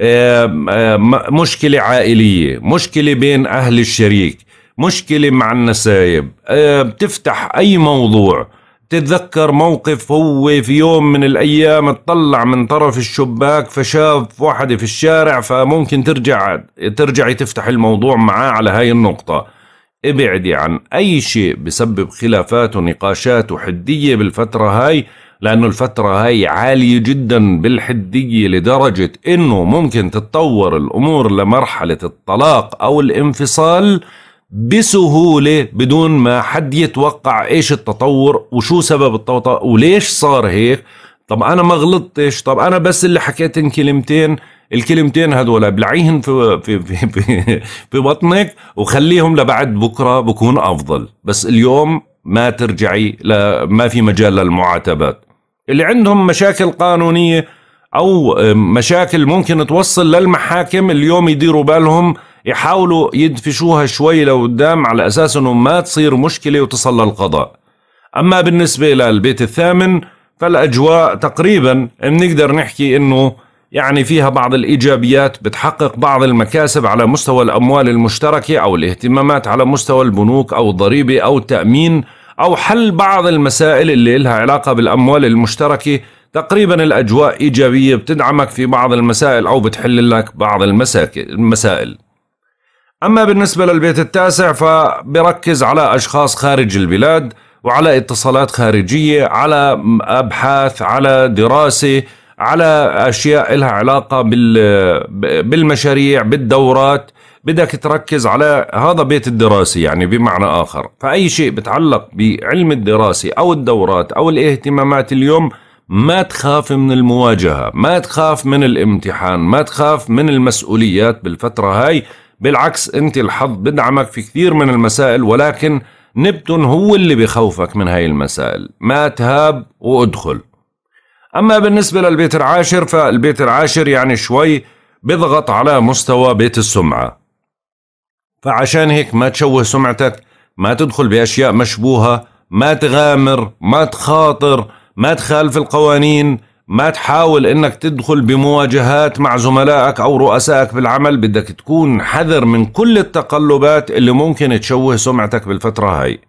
آه، آه، مشكلة عائلية مشكلة بين أهل الشريك مشكلة مع النسايب آه، بتفتح أي موضوع تتذكر موقف هو في يوم من الأيام اطلع من طرف الشباك فشاف واحدة في الشارع فممكن ترجع ترجعي تفتح الموضوع معاه على هاي النقطة ابعدي عن أي شيء بسبب خلافات ونقاشات وحدية بالفترة هاي لأنه الفترة هاي عالية جدا بالحدية لدرجة أنه ممكن تتطور الأمور لمرحلة الطلاق أو الانفصال بسهولة بدون ما حد يتوقع ايش التطور وشو سبب التطور وليش صار هيك طب انا ما غلطتش طب انا بس اللي حكيت كلمتين الكلمتين هدول بلعيهم في في في في, في بطنك وخليهم لبعد بكره بكون افضل بس اليوم ما ترجعي لا ما في مجال للمعاتبات اللي عندهم مشاكل قانونيه او مشاكل ممكن توصل للمحاكم اليوم يديروا بالهم يحاولوا يدفشوها شوي لقدام على أساس أنه ما تصير مشكلة وتصل للقضاء أما بالنسبة للبيت الثامن فالأجواء تقريبا بنقدر نحكي أنه يعني فيها بعض الإيجابيات بتحقق بعض المكاسب على مستوى الأموال المشتركة أو الاهتمامات على مستوى البنوك أو الضريبة أو التأمين أو حل بعض المسائل اللي لها علاقة بالأموال المشتركة تقريبا الأجواء إيجابية بتدعمك في بعض المسائل أو بتحل لك بعض المسائل أما بالنسبة للبيت التاسع فبركز على أشخاص خارج البلاد وعلى اتصالات خارجية على أبحاث على دراسة على أشياء لها علاقة بالمشاريع بالدورات بدك تركز على هذا بيت الدراسة يعني بمعنى آخر فأي شيء بتعلق بعلم الدراسة أو الدورات أو الاهتمامات اليوم ما تخاف من المواجهة ما تخاف من الامتحان ما تخاف من المسؤوليات بالفترة هاي بالعكس انت الحظ بدعمك في كثير من المسائل ولكن نبتون هو اللي بخوفك من هاي المسائل ما تهاب وادخل أما بالنسبة للبيت العاشر فالبيت العاشر يعني شوي بضغط على مستوى بيت السمعة فعشان هيك ما تشوه سمعتك ما تدخل بأشياء مشبوهة ما تغامر ما تخاطر ما تخالف القوانين ما تحاول انك تدخل بمواجهات مع زملائك او رؤسائك بالعمل بدك تكون حذر من كل التقلبات اللي ممكن تشوه سمعتك بالفترة هاي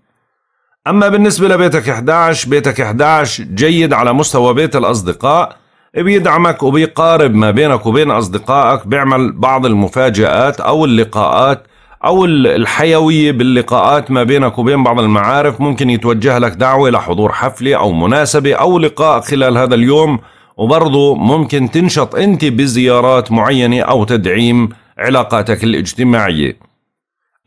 اما بالنسبة لبيتك 11 بيتك 11 جيد على مستوى بيت الاصدقاء بيدعمك وبيقارب ما بينك وبين اصدقائك بيعمل بعض المفاجآت او اللقاءات او الحيويه باللقاءات ما بينك وبين بعض المعارف ممكن يتوجه لك دعوه لحضور حفله او مناسبه او لقاء خلال هذا اليوم وبرضه ممكن تنشط انت بزيارات معينه او تدعيم علاقاتك الاجتماعيه.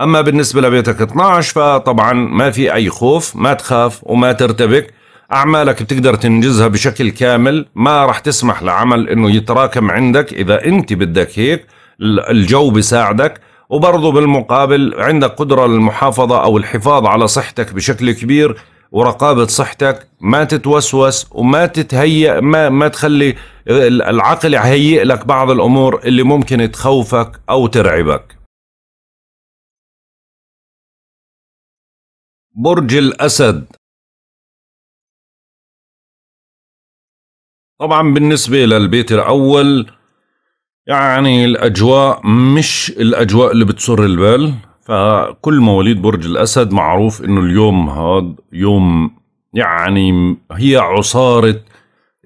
اما بالنسبه لبيتك 12 فطبعا ما في اي خوف، ما تخاف وما ترتبك، اعمالك بتقدر تنجزها بشكل كامل، ما راح تسمح لعمل انه يتراكم عندك اذا انت بدك هيك، الجو بيساعدك، وبرضه بالمقابل عندك قدرة للمحافظة أو الحفاظ على صحتك بشكل كبير ورقابة صحتك ما تتوسوس وما تتهيأ ما, ما تخلي العقل يهيئ لك بعض الأمور اللي ممكن تخوفك أو ترعبك برج الأسد طبعا بالنسبة للبيت الأول يعني الأجواء مش الأجواء اللي بتسر البال فكل مواليد برج الأسد معروف إنه اليوم هذا يوم يعني هي عصارة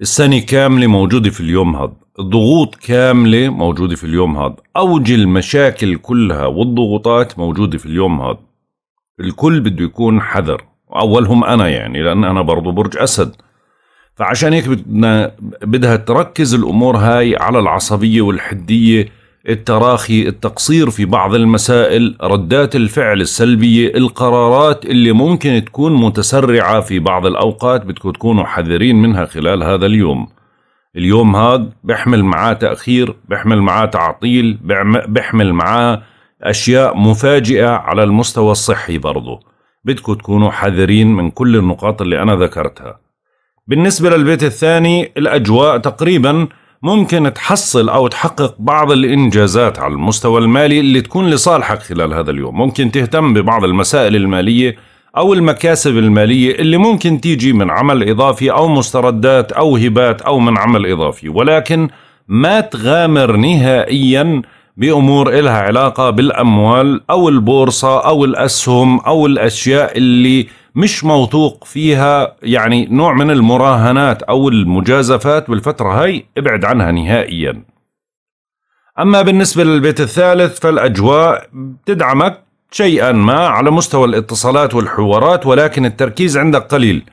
السنة كاملة موجودة في اليوم هذا الضغوط كاملة موجودة في اليوم هذا أوج المشاكل كلها والضغوطات موجودة في اليوم هذا الكل بده يكون حذر وأولهم أنا يعني لأن أنا برضو برج أسد فعشان هيك بدنا بدها تركز الامور هاي على العصبيه والحديه التراخي التقصير في بعض المسائل ردات الفعل السلبيه القرارات اللي ممكن تكون متسرعه في بعض الاوقات بدكم تكونوا حذرين منها خلال هذا اليوم اليوم هاد بيحمل معاه تاخير بيحمل معاه تعطيل بيحمل معاه اشياء مفاجئه على المستوى الصحي برضه بدكم تكونوا حذرين من كل النقاط اللي انا ذكرتها بالنسبة للبيت الثاني الأجواء تقريبا ممكن تحصل أو تحقق بعض الإنجازات على المستوى المالي اللي تكون لصالحك خلال هذا اليوم ممكن تهتم ببعض المسائل المالية أو المكاسب المالية اللي ممكن تيجي من عمل إضافي أو مستردات أو هبات أو من عمل إضافي ولكن ما تغامر نهائياً بامور إلها علاقه بالاموال او البورصه او الاسهم او الاشياء اللي مش موثوق فيها يعني نوع من المراهنات أو المجازفات بالفترة هاي ابعد عنها نهائيا أما بالنسبة للبيت الثالث فالأجواء بتدعمك شيئا ما على مستوى الاتصالات والحوارات ولكن التركيز عندك قليل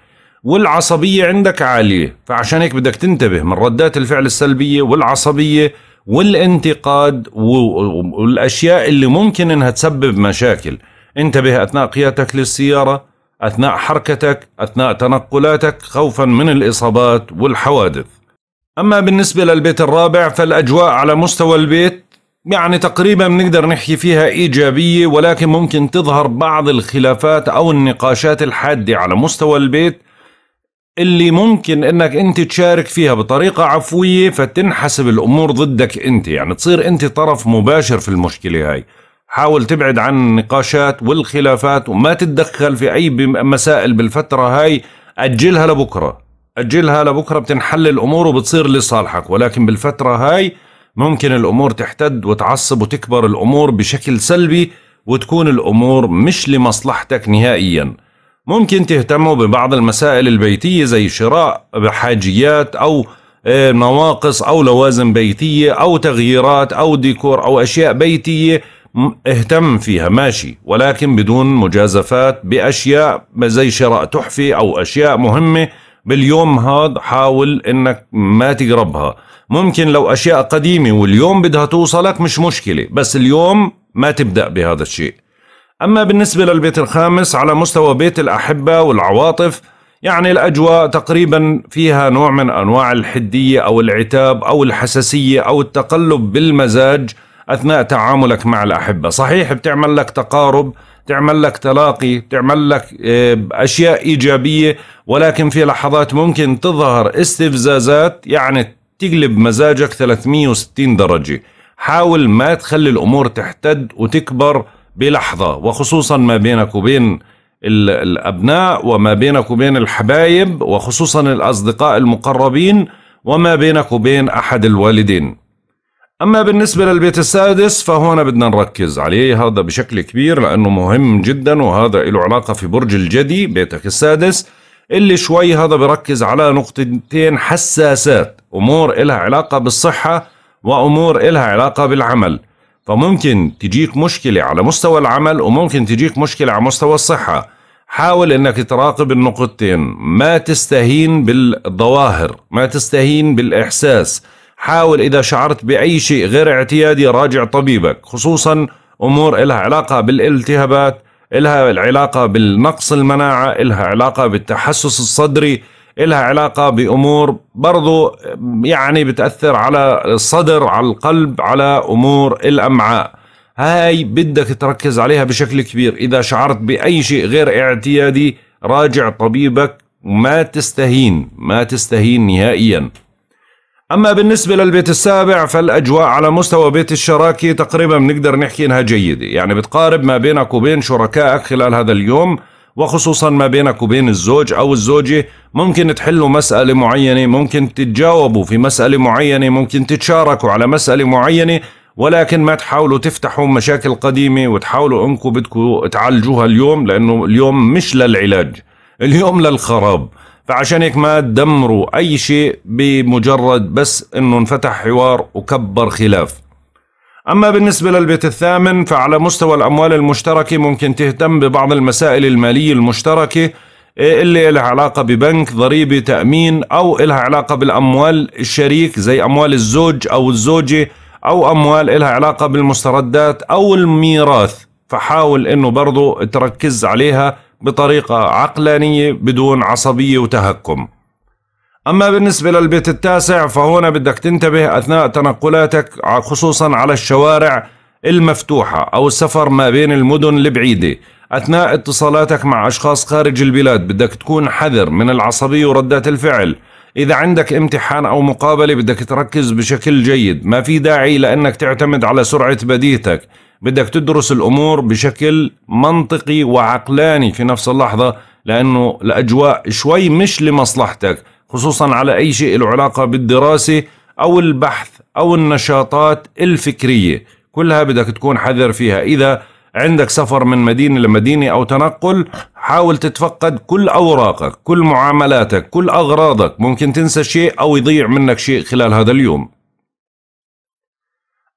والعصبية عندك عالية فعشان هيك بدك تنتبه من ردات الفعل السلبية والعصبية والانتقاد والأشياء اللي ممكن انها تسبب مشاكل انتبه أثناء قيادتك للسيارة أثناء حركتك أثناء تنقلاتك خوفا من الإصابات والحوادث أما بالنسبة للبيت الرابع فالأجواء على مستوى البيت يعني تقريبا بنقدر نحكي فيها إيجابية ولكن ممكن تظهر بعض الخلافات أو النقاشات الحادة على مستوى البيت اللي ممكن انك انت تشارك فيها بطريقة عفوية فتنحسب الامور ضدك انت يعني تصير انت طرف مباشر في المشكلة هاي حاول تبعد عن النقاشات والخلافات وما تتدخل في أي مسائل بالفترة هاي أجلها لبكرة أجلها لبكرة بتنحل الأمور وبتصير لصالحك ولكن بالفترة هاي ممكن الأمور تحتد وتعصب وتكبر الأمور بشكل سلبي وتكون الأمور مش لمصلحتك نهائيا ممكن تهتموا ببعض المسائل البيتية زي شراء حاجيات أو آه، نواقص أو لوازم بيتية أو تغييرات أو ديكور أو أشياء بيتية اهتم فيها ماشي ولكن بدون مجازفات بأشياء زي شراء تحفة أو أشياء مهمة باليوم هذا حاول انك ما تقربها ممكن لو اشياء قديمة واليوم بدها توصلك مش مشكلة بس اليوم ما تبدأ بهذا الشيء اما بالنسبة للبيت الخامس على مستوى بيت الاحبة والعواطف يعني الاجواء تقريبا فيها نوع من انواع الحدية او العتاب او الحساسية او التقلب بالمزاج اثناء تعاملك مع الاحبه صحيح بتعمل لك تقارب بتعمل لك تلاقي بتعمل لك آه، اشياء ايجابيه ولكن في لحظات ممكن تظهر استفزازات يعني تقلب مزاجك 360 درجه حاول ما تخلي الامور تحتد وتكبر بلحظه وخصوصا ما بينك وبين الابناء وما بينك وبين الحبايب وخصوصا الاصدقاء المقربين وما بينك وبين احد الوالدين أما بالنسبة للبيت السادس فهنا بدنا نركز عليه هذا بشكل كبير لأنه مهم جدا وهذا له علاقة في برج الجدي بيتك السادس اللي شوي هذا بركز على نقطتين حساسات أمور إلها علاقة بالصحة وأمور إلها علاقة بالعمل فممكن تجيك مشكلة على مستوى العمل وممكن تجيك مشكلة على مستوى الصحة حاول انك تراقب النقطتين ما تستهين بالظواهر ما تستهين بالاحساس حاول إذا شعرت بأي شيء غير اعتيادي راجع طبيبك خصوصا أمور إلها علاقة بالالتهابات إلها العلاقة بالنقص المناعة إلها علاقة بالتحسس الصدري إلها علاقة بأمور برضو يعني بتأثر على الصدر على القلب على أمور الأمعاء هاي بدك تركز عليها بشكل كبير إذا شعرت بأي شيء غير اعتيادي راجع طبيبك ما تستهين ما تستهين نهائياً أما بالنسبة للبيت السابع فالأجواء على مستوى بيت الشراكة تقريبا بنقدر نحكي إنها جيدة يعني بتقارب ما بينك وبين شركائك خلال هذا اليوم وخصوصا ما بينك وبين الزوج أو الزوجة ممكن تحلوا مسألة معينة ممكن تتجاوبوا في مسألة معينة ممكن تتشاركوا على مسألة معينة ولكن ما تحاولوا تفتحوا مشاكل قديمة وتحاولوا انكم بدكم تعالجوها اليوم لأنه اليوم مش للعلاج اليوم للخراب فعشان هيك ما دمروا أي شيء بمجرد بس أنه انفتح حوار وكبر خلاف أما بالنسبة للبيت الثامن فعلى مستوى الأموال المشتركة ممكن تهتم ببعض المسائل المالية المشتركة إيه اللي لها علاقة ببنك ضريبة تأمين أو لها علاقة بالأموال الشريك زي أموال الزوج أو الزوجة أو أموال لها علاقة بالمستردات أو الميراث فحاول أنه برضو تركز عليها بطريقة عقلانية بدون عصبية وتهكم أما بالنسبة للبيت التاسع فهنا بدك تنتبه أثناء تنقلاتك خصوصا على الشوارع المفتوحة أو السفر ما بين المدن البعيدة أثناء اتصالاتك مع أشخاص خارج البلاد بدك تكون حذر من العصبية وردات الفعل إذا عندك امتحان أو مقابلة بدك تركز بشكل جيد ما في داعي لأنك تعتمد على سرعة بديهتك بدك تدرس الأمور بشكل منطقي وعقلاني في نفس اللحظة لأنه الأجواء شوي مش لمصلحتك خصوصا على أي شيء له علاقة بالدراسة أو البحث أو النشاطات الفكرية كلها بدك تكون حذر فيها إذا عندك سفر من مدينة لمدينة أو تنقل حاول تتفقد كل أوراقك كل معاملاتك كل أغراضك ممكن تنسى شيء أو يضيع منك شيء خلال هذا اليوم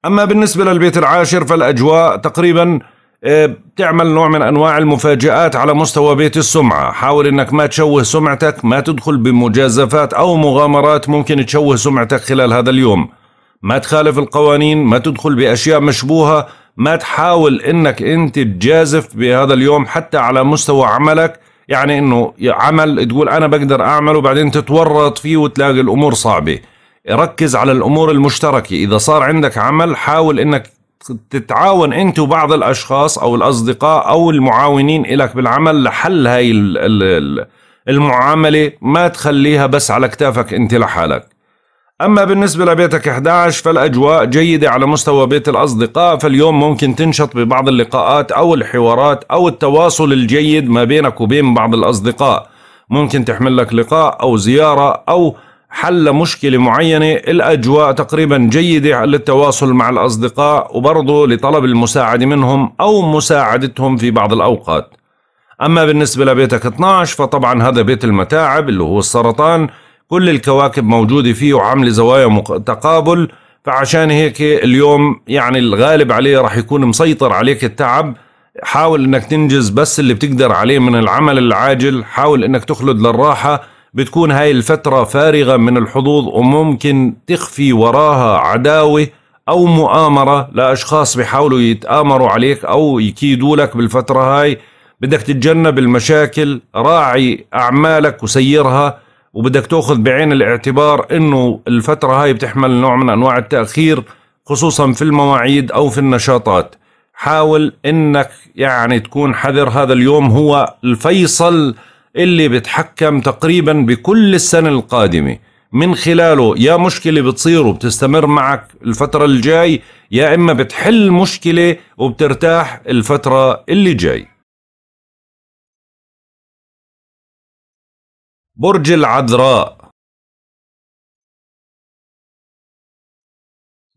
أما بالنسبة للبيت العاشر فالأجواء تقريبا بتعمل آه، نوع من أنواع المفاجآت على مستوى بيت السمعة حاول أنك ما تشوه سمعتك ما تدخل بمجازفات أو مغامرات ممكن تشوه سمعتك خلال هذا اليوم ما تخالف القوانين ما تدخل بأشياء مشبوهة ما تحاول أنك أنت تجازف بهذا اليوم حتى على مستوى عملك يعني أنه عمل تقول أنا بقدر أعمله بعدين تتورط فيه وتلاقي الأمور صعبة ركز على الامور المشتركه اذا صار عندك عمل حاول انك تتعاون انت وبعض الاشخاص او الاصدقاء او المعاونين لك بالعمل لحل هاي المعامله ما تخليها بس على كتافك انت لحالك اما بالنسبه لبيتك 11 فالاجواء جيده على مستوى بيت الاصدقاء فاليوم ممكن تنشط ببعض اللقاءات او الحوارات او التواصل الجيد ما بينك وبين بعض الاصدقاء ممكن تحمل لك لقاء او زياره او حل مشكلة معينة الأجواء تقريبا جيدة للتواصل مع الأصدقاء وبرضه لطلب المساعدة منهم أو مساعدتهم في بعض الأوقات أما بالنسبة لبيتك 12 فطبعا هذا بيت المتاعب اللي هو السرطان كل الكواكب موجودة فيه وعاملة زوايا تقابل فعشان هيك اليوم يعني الغالب عليه رح يكون مسيطر عليك التعب حاول انك تنجز بس اللي بتقدر عليه من العمل العاجل حاول انك تخلد للراحة بتكون هاي الفترة فارغة من الحظوظ وممكن تخفي وراها عداوة أو مؤامرة لأشخاص بيحاولوا يتآمروا عليك أو يكيدوا لك بالفترة هاي بدك تتجنب المشاكل راعي أعمالك وسيرها وبدك تأخذ بعين الاعتبار أنه الفترة هاي بتحمل نوع من أنواع التأخير خصوصا في المواعيد أو في النشاطات حاول أنك يعني تكون حذر هذا اليوم هو الفيصل اللي بتحكم تقريبا بكل السنة القادمة من خلاله يا مشكلة بتصير وبتستمر معك الفترة الجاي يا إما بتحل مشكلة وبترتاح الفترة اللي جاي برج العذراء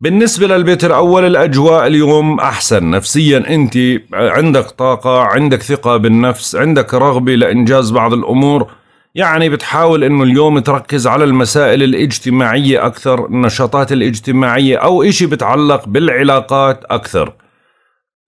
بالنسبة للبيت الأول الأجواء اليوم أحسن نفسيا أنت عندك طاقة عندك ثقة بالنفس عندك رغبة لإنجاز بعض الأمور يعني بتحاول أنه اليوم تركز على المسائل الاجتماعية أكثر النشاطات الاجتماعية أو إشي بتعلق بالعلاقات أكثر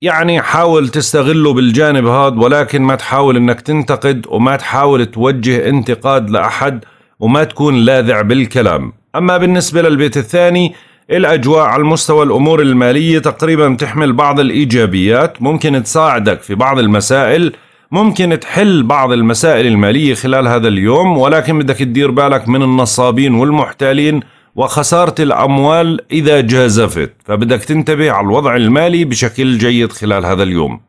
يعني حاول تستغله بالجانب هذا ولكن ما تحاول أنك تنتقد وما تحاول توجه انتقاد لأحد وما تكون لاذع بالكلام أما بالنسبة للبيت الثاني الأجواء على المستوى الأمور المالية تقريبا بتحمل بعض الإيجابيات ممكن تساعدك في بعض المسائل ممكن تحل بعض المسائل المالية خلال هذا اليوم ولكن بدك تدير بالك من النصابين والمحتالين وخسارة الأموال إذا جازفت فبدك تنتبه على الوضع المالي بشكل جيد خلال هذا اليوم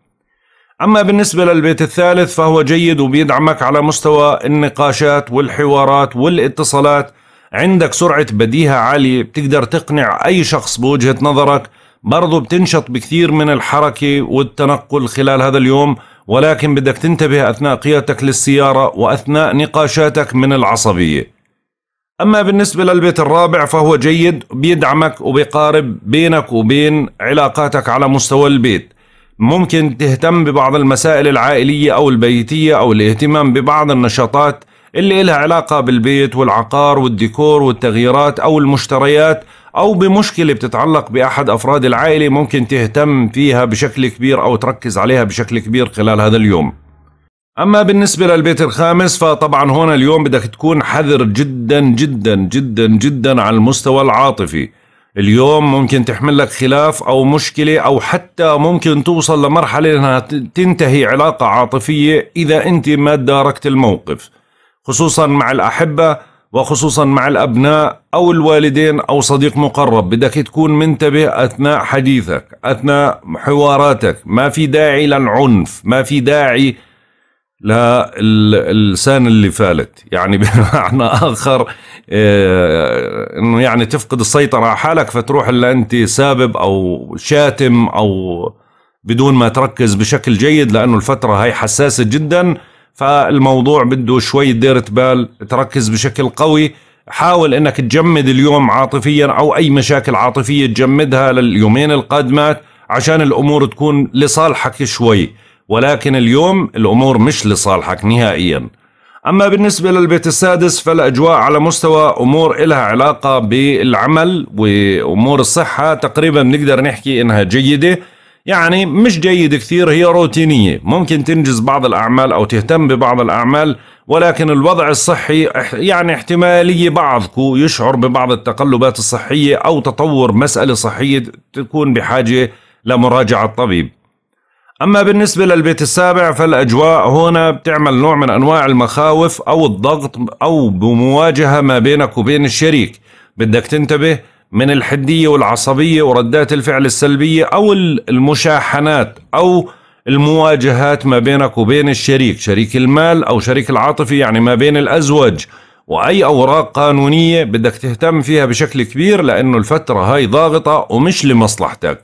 أما بالنسبة للبيت الثالث فهو جيد وبيدعمك على مستوى النقاشات والحوارات والاتصالات عندك سرعة بديهة عالية بتقدر تقنع أي شخص بوجهة نظرك برضو بتنشط بكثير من الحركة والتنقل خلال هذا اليوم ولكن بدك تنتبه أثناء قيادتك للسيارة وأثناء نقاشاتك من العصبية أما بالنسبة للبيت الرابع فهو جيد بيدعمك وبيقارب بينك وبين علاقاتك على مستوى البيت ممكن تهتم ببعض المسائل العائلية أو البيتية أو الاهتمام ببعض النشاطات اللي إلها علاقة بالبيت والعقار والديكور والتغييرات أو المشتريات أو بمشكلة بتتعلق بأحد أفراد العائلة ممكن تهتم فيها بشكل كبير أو تركز عليها بشكل كبير خلال هذا اليوم أما بالنسبة للبيت الخامس فطبعا هنا اليوم بدك تكون حذر جدا جدا جدا جدا على المستوى العاطفي اليوم ممكن تحمل لك خلاف أو مشكلة أو حتى ممكن توصل لمرحلة أنها تنتهي علاقة عاطفية إذا أنت ما داركت الموقف خصوصا مع الأحبة وخصوصا مع الأبناء أو الوالدين أو صديق مقرب بدك تكون منتبه أثناء حديثك أثناء حواراتك ما في داعي للعنف ما في داعي للسان اللي فالت يعني *laughs* بمعنى آخر آه، إنه يعني تفقد السيطرة على حالك فتروح إلا أنت سابب أو شاتم أو بدون ما تركز بشكل جيد لأنه الفترة هاي حساسة جداً فالموضوع بده شوي ديرة بال تركز بشكل قوي حاول انك تجمد اليوم عاطفيا او اي مشاكل عاطفية تجمدها لليومين القادمات عشان الامور تكون لصالحك شوي ولكن اليوم الامور مش لصالحك نهائيا اما بالنسبه للبيت السادس فالاجواء على مستوى امور إلها علاقه بالعمل وامور الصحه تقريبا بنقدر نحكي انها جيده يعني مش جيد كثير هي روتينية ممكن تنجز بعض الأعمال أو تهتم ببعض الأعمال ولكن الوضع الصحي يعني احتمالية بعضكم يشعر ببعض التقلبات الصحية أو تطور مسألة صحية تكون بحاجة لمراجعة طبيب أما بالنسبة للبيت السابع فالأجواء هنا بتعمل نوع من أنواع المخاوف أو الضغط أو بمواجهة ما بينك وبين الشريك بدك تنتبه من الحدية والعصبية وردات الفعل السلبية أو المشاحنات أو المواجهات ما بينك وبين الشريك شريك المال أو شريك العاطفي يعني ما بين الأزوج وأي أوراق قانونية بدك تهتم فيها بشكل كبير لأنه الفترة هاي ضاغطة ومش لمصلحتك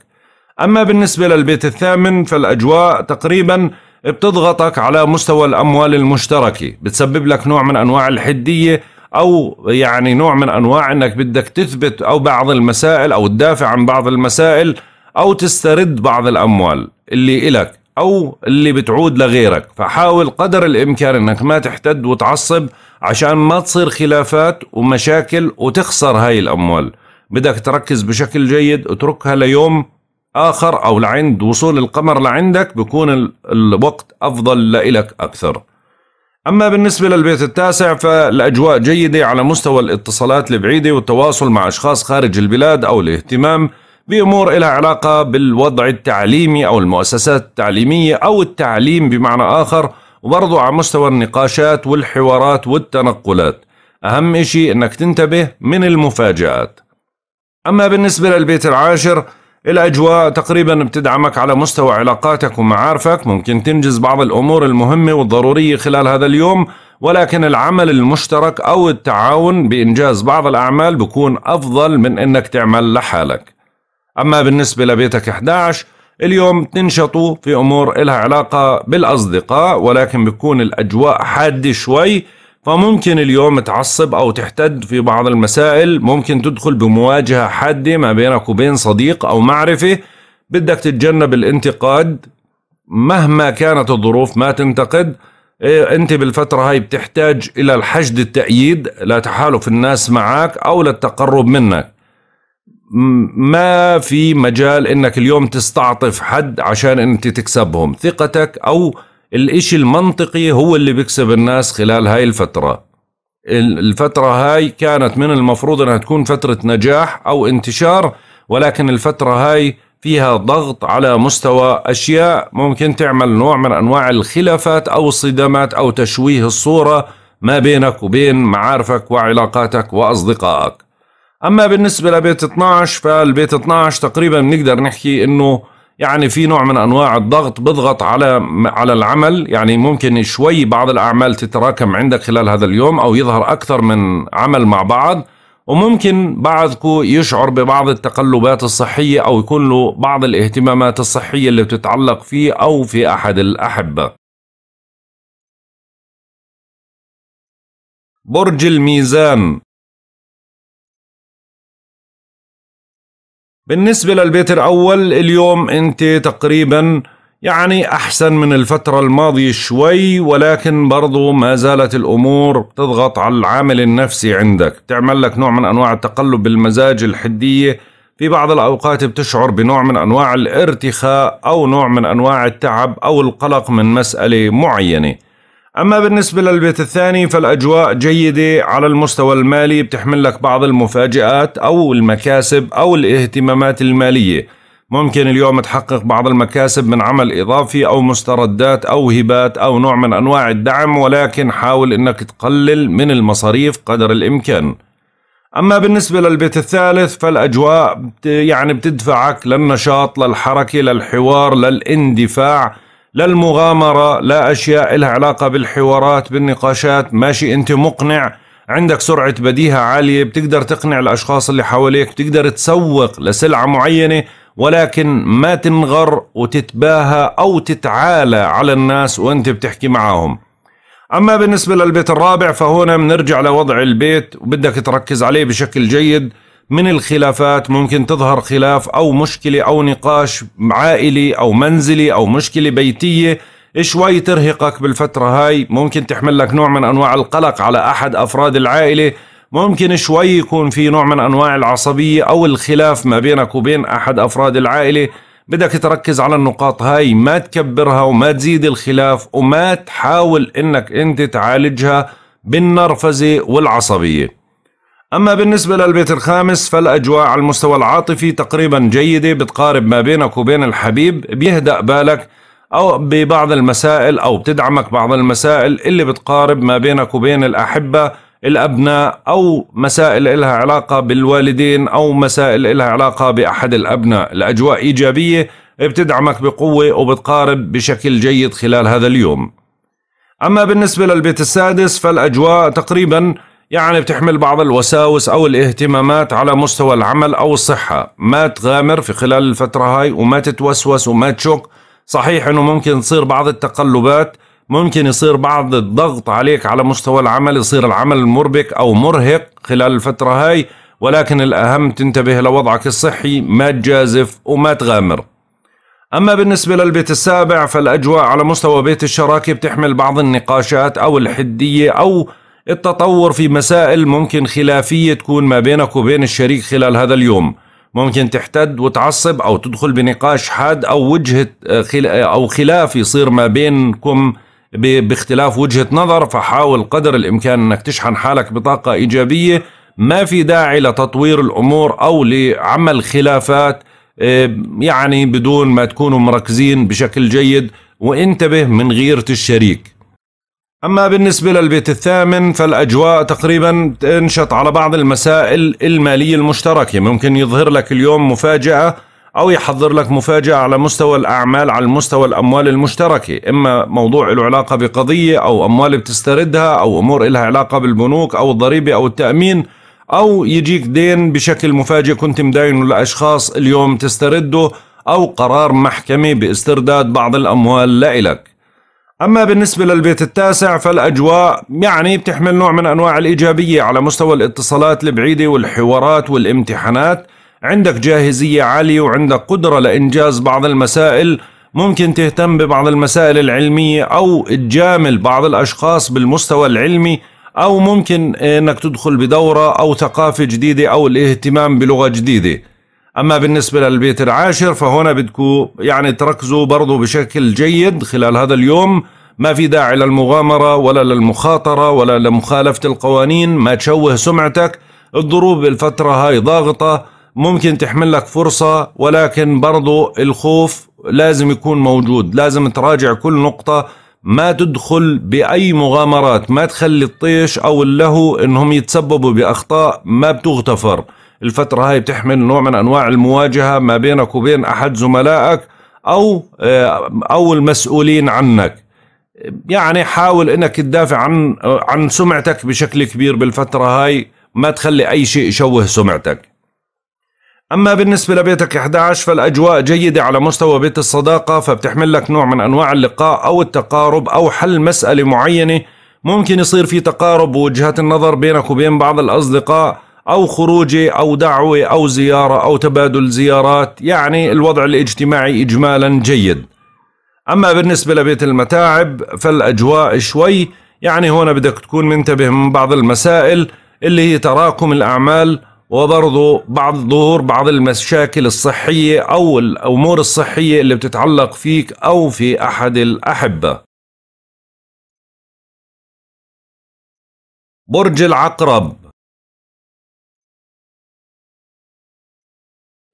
أما بالنسبة للبيت الثامن فالأجواء تقريبا بتضغطك على مستوى الأموال المشتركة بتسبب لك نوع من أنواع الحدية او يعني نوع من انواع انك بدك تثبت او بعض المسائل او تدافع عن بعض المسائل او تسترد بعض الاموال اللي الك او اللي بتعود لغيرك فحاول قدر الامكان انك ما تحتد وتعصب عشان ما تصير خلافات ومشاكل وتخسر هاي الاموال بدك تركز بشكل جيد اتركها ليوم اخر او لعند وصول القمر لعندك بكون الوقت افضل لإلك اكثر أما بالنسبة للبيت التاسع فالأجواء جيدة على مستوى الاتصالات البعيدة والتواصل مع أشخاص خارج البلاد أو الاهتمام بأمور إلى علاقة بالوضع التعليمي أو المؤسسات التعليمية أو التعليم بمعنى آخر وبرضه على مستوى النقاشات والحوارات والتنقلات أهم إشي أنك تنتبه من المفاجآت أما بالنسبة للبيت العاشر الأجواء تقريبا بتدعمك على مستوى علاقاتك ومعارفك ممكن تنجز بعض الأمور المهمة والضرورية خلال هذا اليوم ولكن العمل المشترك أو التعاون بإنجاز بعض الأعمال بكون أفضل من أنك تعمل لحالك أما بالنسبة لبيتك 11 اليوم تنشطوا في أمور إلها علاقة بالأصدقاء ولكن بتكون الأجواء حادة شوي فممكن اليوم تعصب أو تحتد في بعض المسائل ممكن تدخل بمواجهة حادة ما بينك وبين صديق أو معرفة بدك تتجنب الانتقاد مهما كانت الظروف ما تنتقد إيه، انت بالفترة هاي بتحتاج الى الحشد التأييد لتحالف الناس معك او للتقرب منك ما في مجال انك اليوم تستعطف حد عشان انت تكسبهم ثقتك او الإشي المنطقي هو اللي بيكسب الناس خلال هاي الفترة الفترة هاي كانت من المفروض أنها تكون فترة نجاح أو انتشار ولكن الفترة هاي فيها ضغط على مستوى أشياء ممكن تعمل نوع من أنواع الخلافات أو الصدامات أو تشويه الصورة ما بينك وبين معارفك وعلاقاتك وأصدقائك أما بالنسبة لبيت 12 فالبيت 12 تقريبا بنقدر نحكي أنه يعني في نوع من انواع الضغط بضغط على على العمل يعني ممكن شوي بعض الاعمال تتراكم عندك خلال هذا اليوم او يظهر اكثر من عمل مع بعض وممكن بعضكم يشعر ببعض التقلبات الصحيه او يكون له بعض الاهتمامات الصحيه اللي بتتعلق فيه او في احد الاحبه برج الميزان بالنسبة للبيت الأول اليوم أنت تقريبا يعني أحسن من الفترة الماضية شوي ولكن برضو ما زالت الأمور بتضغط على العامل النفسي عندك تعمل لك نوع من أنواع التقلب بالمزاج الحدية في بعض الأوقات بتشعر بنوع من أنواع الارتخاء أو نوع من أنواع التعب أو القلق من مسألة معينة أما بالنسبة للبيت الثاني فالأجواء جيدة على المستوى المالي بتحمل لك بعض المفاجآت أو المكاسب أو الاهتمامات المالية ممكن اليوم تحقق بعض المكاسب من عمل إضافي أو مستردات أو هبات أو نوع من أنواع الدعم ولكن حاول أنك تقلل من المصاريف قدر الإمكان أما بالنسبة للبيت الثالث فالأجواء يعني بتدفعك للنشاط للحركة للحوار للاندفاع لا المغامرة لا أشياء لها علاقة بالحوارات بالنقاشات ماشي أنت مقنع عندك سرعة بديهة عالية بتقدر تقنع الأشخاص اللي حواليك بتقدر تسوق لسلعة معينة ولكن ما تنغر وتتباهى أو تتعالى على الناس وأنت بتحكي معهم أما بالنسبة للبيت الرابع فهنا بنرجع لوضع البيت وبدك تركز عليه بشكل جيد من الخلافات ممكن تظهر خلاف أو مشكلة أو نقاش عائلي أو منزلي أو مشكلة بيتية شوي ترهقك بالفترة هاي ممكن تحمل لك نوع من أنواع القلق على أحد أفراد العائلة ممكن شوي يكون في نوع من أنواع العصبية أو الخلاف ما بينك وبين أحد أفراد العائلة بدك تركز على النقاط هاي ما تكبرها وما تزيد الخلاف وما تحاول انك انت تعالجها بالنرفزة والعصبية أما بالنسبة للبيت الخامس فالأجواء على المستوى العاطفي تقريبا جيدة بتقارب ما بينك وبين الحبيب بيهدأ بالك أو ببعض المسائل أو بتدعمك بعض المسائل اللي بتقارب ما بينك وبين الأحبة الأبناء أو مسائل إلها علاقة بالوالدين أو مسائل إلها علاقة بأحد الأبناء الأجواء إيجابية بتدعمك بقوة وبتقارب بشكل جيد خلال هذا اليوم أما بالنسبة للبيت السادس فالأجواء تقريباً يعني بتحمل بعض الوساوس أو الاهتمامات على مستوى العمل أو الصحة ما تغامر في خلال الفترة هاي وما تتوسوس وما تشك صحيح أنه ممكن تصير بعض التقلبات ممكن يصير بعض الضغط عليك على مستوى العمل يصير العمل مربك أو مرهق خلال الفترة هاي ولكن الأهم تنتبه لوضعك الصحي ما تجازف وما تغامر أما بالنسبة للبيت السابع فالأجواء على مستوى بيت الشراكة بتحمل بعض النقاشات أو الحدية أو التطور في مسائل ممكن خلافية تكون ما بينك وبين الشريك خلال هذا اليوم ممكن تحتد وتعصب أو تدخل بنقاش حاد أو وجهة آه، آه، أو خلاف يصير ما بينكم باختلاف وجهة نظر فحاول قدر الإمكان أنك تشحن حالك بطاقة إيجابية ما في داعي لتطوير الأمور أو لعمل خلافات آه، يعني بدون ما تكونوا مركزين بشكل جيد وانتبه من غيرة الشريك أما بالنسبة للبيت الثامن فالأجواء تقريبا تنشط على بعض المسائل المالية المشتركة ممكن يظهر لك اليوم مفاجأة أو يحضر لك مفاجأة على مستوى الأعمال على مستوى الأموال المشتركة إما موضوع له علاقة بقضية أو أموال بتستردها أو أمور لها علاقة بالبنوك أو الضريبة أو التأمين أو يجيك دين بشكل مفاجئ كنت مداينه لأشخاص اليوم تسترده أو قرار محكمة باسترداد بعض الأموال لإلك أما بالنسبة للبيت التاسع فالأجواء يعني بتحمل نوع من أنواع الإيجابية على مستوى الاتصالات البعيدة والحوارات والامتحانات عندك جاهزية عالية وعندك قدرة لإنجاز بعض المسائل ممكن تهتم ببعض المسائل العلمية أو تجامل بعض الأشخاص بالمستوى العلمي أو ممكن أنك تدخل بدورة أو ثقافة جديدة أو الاهتمام بلغة جديدة أما بالنسبة للبيت العاشر فهنا بدكم يعني تركزوا برضو بشكل جيد خلال هذا اليوم ما في داعي للمغامرة ولا للمخاطرة ولا لمخالفة القوانين ما تشوه سمعتك الظروف بالفترة هاي ضاغطة ممكن تحمل لك فرصة ولكن برضو الخوف لازم يكون موجود لازم تراجع كل نقطة ما تدخل بأي مغامرات ما تخلي الطيش أو اللهو إنهم يتسببوا بأخطاء ما بتغتفر الفترة هاي بتحمل نوع من أنواع المواجهة ما بينك وبين أحد زملائك أو آه، أو المسؤولين عنك يعني حاول أنك تدافع عن عن سمعتك بشكل كبير بالفترة هاي ما تخلي أي شيء يشوه سمعتك أما بالنسبة لبيتك 11 فالأجواء جيدة على مستوى بيت الصداقة فبتحمل لك نوع من أنواع اللقاء أو التقارب أو حل مسألة معينة ممكن يصير في تقارب وجهات النظر بينك وبين بعض الأصدقاء أو خروجة أو دعوة أو زيارة أو تبادل زيارات يعني الوضع الاجتماعي إجمالا جيد أما بالنسبة لبيت المتاعب فالأجواء شوي يعني هنا بدك تكون منتبه من بعض المسائل اللي هي تراكم الأعمال وبرضه بعض ظهور بعض المشاكل الصحية أو الأمور الصحية اللي بتتعلق فيك أو في أحد الأحبة برج العقرب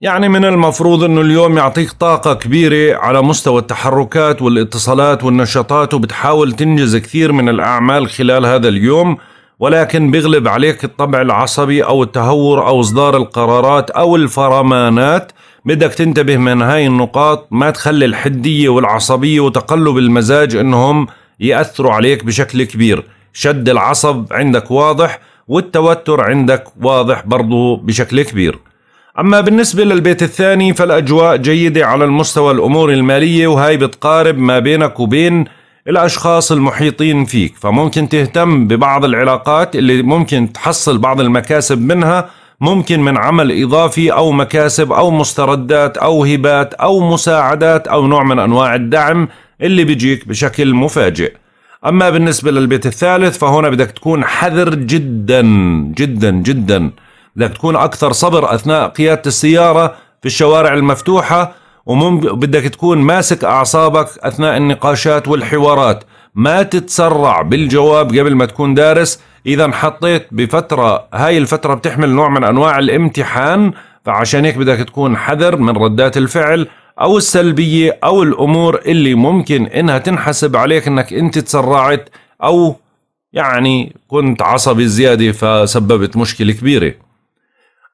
يعني من المفروض انه اليوم يعطيك طاقة كبيرة على مستوى التحركات والاتصالات والنشاطات وبتحاول تنجز كثير من الاعمال خلال هذا اليوم ولكن بيغلب عليك الطبع العصبي او التهور او اصدار القرارات او الفرمانات بدك تنتبه من هاي النقاط ما تخلي الحدية والعصبية وتقلب المزاج انهم يأثروا عليك بشكل كبير شد العصب عندك واضح والتوتر عندك واضح برضه بشكل كبير أما بالنسبة للبيت الثاني فالأجواء جيدة على المستوى الأمور المالية وهي بتقارب ما بينك وبين الأشخاص المحيطين فيك فممكن تهتم ببعض العلاقات اللي ممكن تحصل بعض المكاسب منها ممكن من عمل إضافي أو مكاسب أو مستردات أو هبات أو مساعدات أو نوع من أنواع الدعم اللي بيجيك بشكل مفاجئ أما بالنسبة للبيت الثالث فهنا بدك تكون حذر جدا جدا جدا بدك تكون اكثر صبر اثناء قياده السياره في الشوارع المفتوحه بدك تكون ماسك اعصابك اثناء النقاشات والحوارات ما تتسرع بالجواب قبل ما تكون دارس اذا حطيت بفتره هاي الفتره بتحمل نوع من انواع الامتحان فعشان هيك بدك تكون حذر من ردات الفعل او السلبيه او الامور اللي ممكن انها تنحسب عليك انك انت تسرعت او يعني كنت عصبي زياده فسببت مشكله كبيره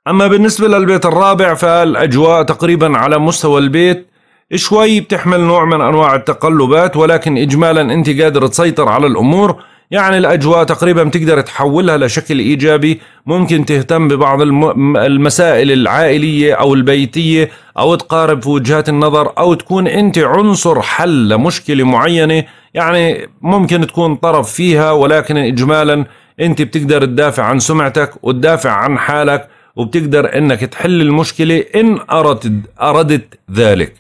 أما بالنسبة للبيت الرابع فالأجواء تقريبا على مستوى البيت شوي بتحمل نوع من أنواع التقلبات ولكن إجمالا أنت قادر تسيطر على الأمور يعني الأجواء تقريبا بتقدر تحولها لشكل إيجابي ممكن تهتم ببعض المسائل العائلية أو البيتية أو تقارب في وجهات النظر أو تكون أنت عنصر حل لمشكلة معينة يعني ممكن تكون طرف فيها ولكن إجمالا أنت بتقدر تدافع عن سمعتك وتدافع عن حالك وبتقدر انك تحل المشكله ان اردت اردت ذلك.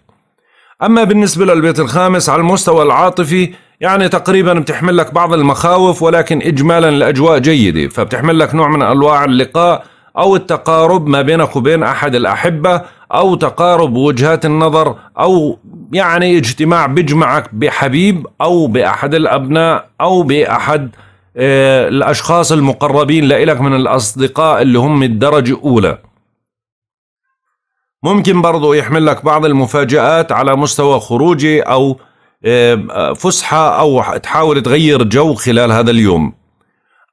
اما بالنسبه للبيت الخامس على المستوى العاطفي يعني تقريبا بتحمل لك بعض المخاوف ولكن اجمالا الاجواء جيده فبتحمل لك نوع من انواع اللقاء او التقارب ما بينك وبين احد الاحبه او تقارب وجهات النظر او يعني اجتماع بجمعك بحبيب او باحد الابناء او باحد آه، الاشخاص المقربين لإلك من الاصدقاء اللي هم الدرجه الاولى ممكن برضو يحمل لك بعض المفاجآت على مستوى خروجي أو آه، فسحة أو تحاول تغير جو خلال هذا اليوم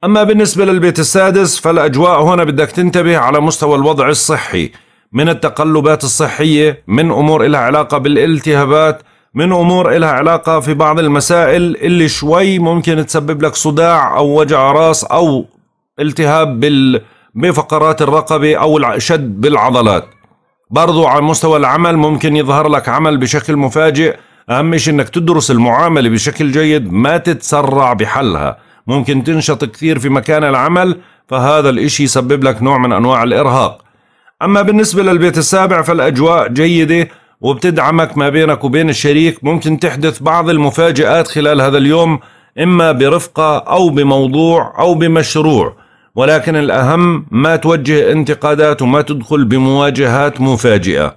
أما بالنسبة للبيت السادس فالأجواء هنا بدك تنتبه على مستوى الوضع الصحي من التقلبات الصحية من أمور لها علاقة بالالتهابات من امور إلها علاقه في بعض المسائل اللي شوي ممكن تسبب لك صداع او وجع راس او التهاب بال بفقرات الرقبه او الشد بالعضلات برضو على مستوى العمل ممكن يظهر لك عمل بشكل مفاجئ اهم شيء انك تدرس المعامله بشكل جيد ما تتسرع بحلها ممكن تنشط كثير في مكان العمل فهذا الاشي يسبب لك نوع من انواع الارهاق اما بالنسبه للبيت السابع فالاجواء جيده وبتدعمك ما بينك وبين الشريك ممكن تحدث بعض المفاجآت خلال هذا اليوم إما برفقة أو بموضوع أو بمشروع ولكن الأهم ما توجه انتقادات وما تدخل بمواجهات مفاجئة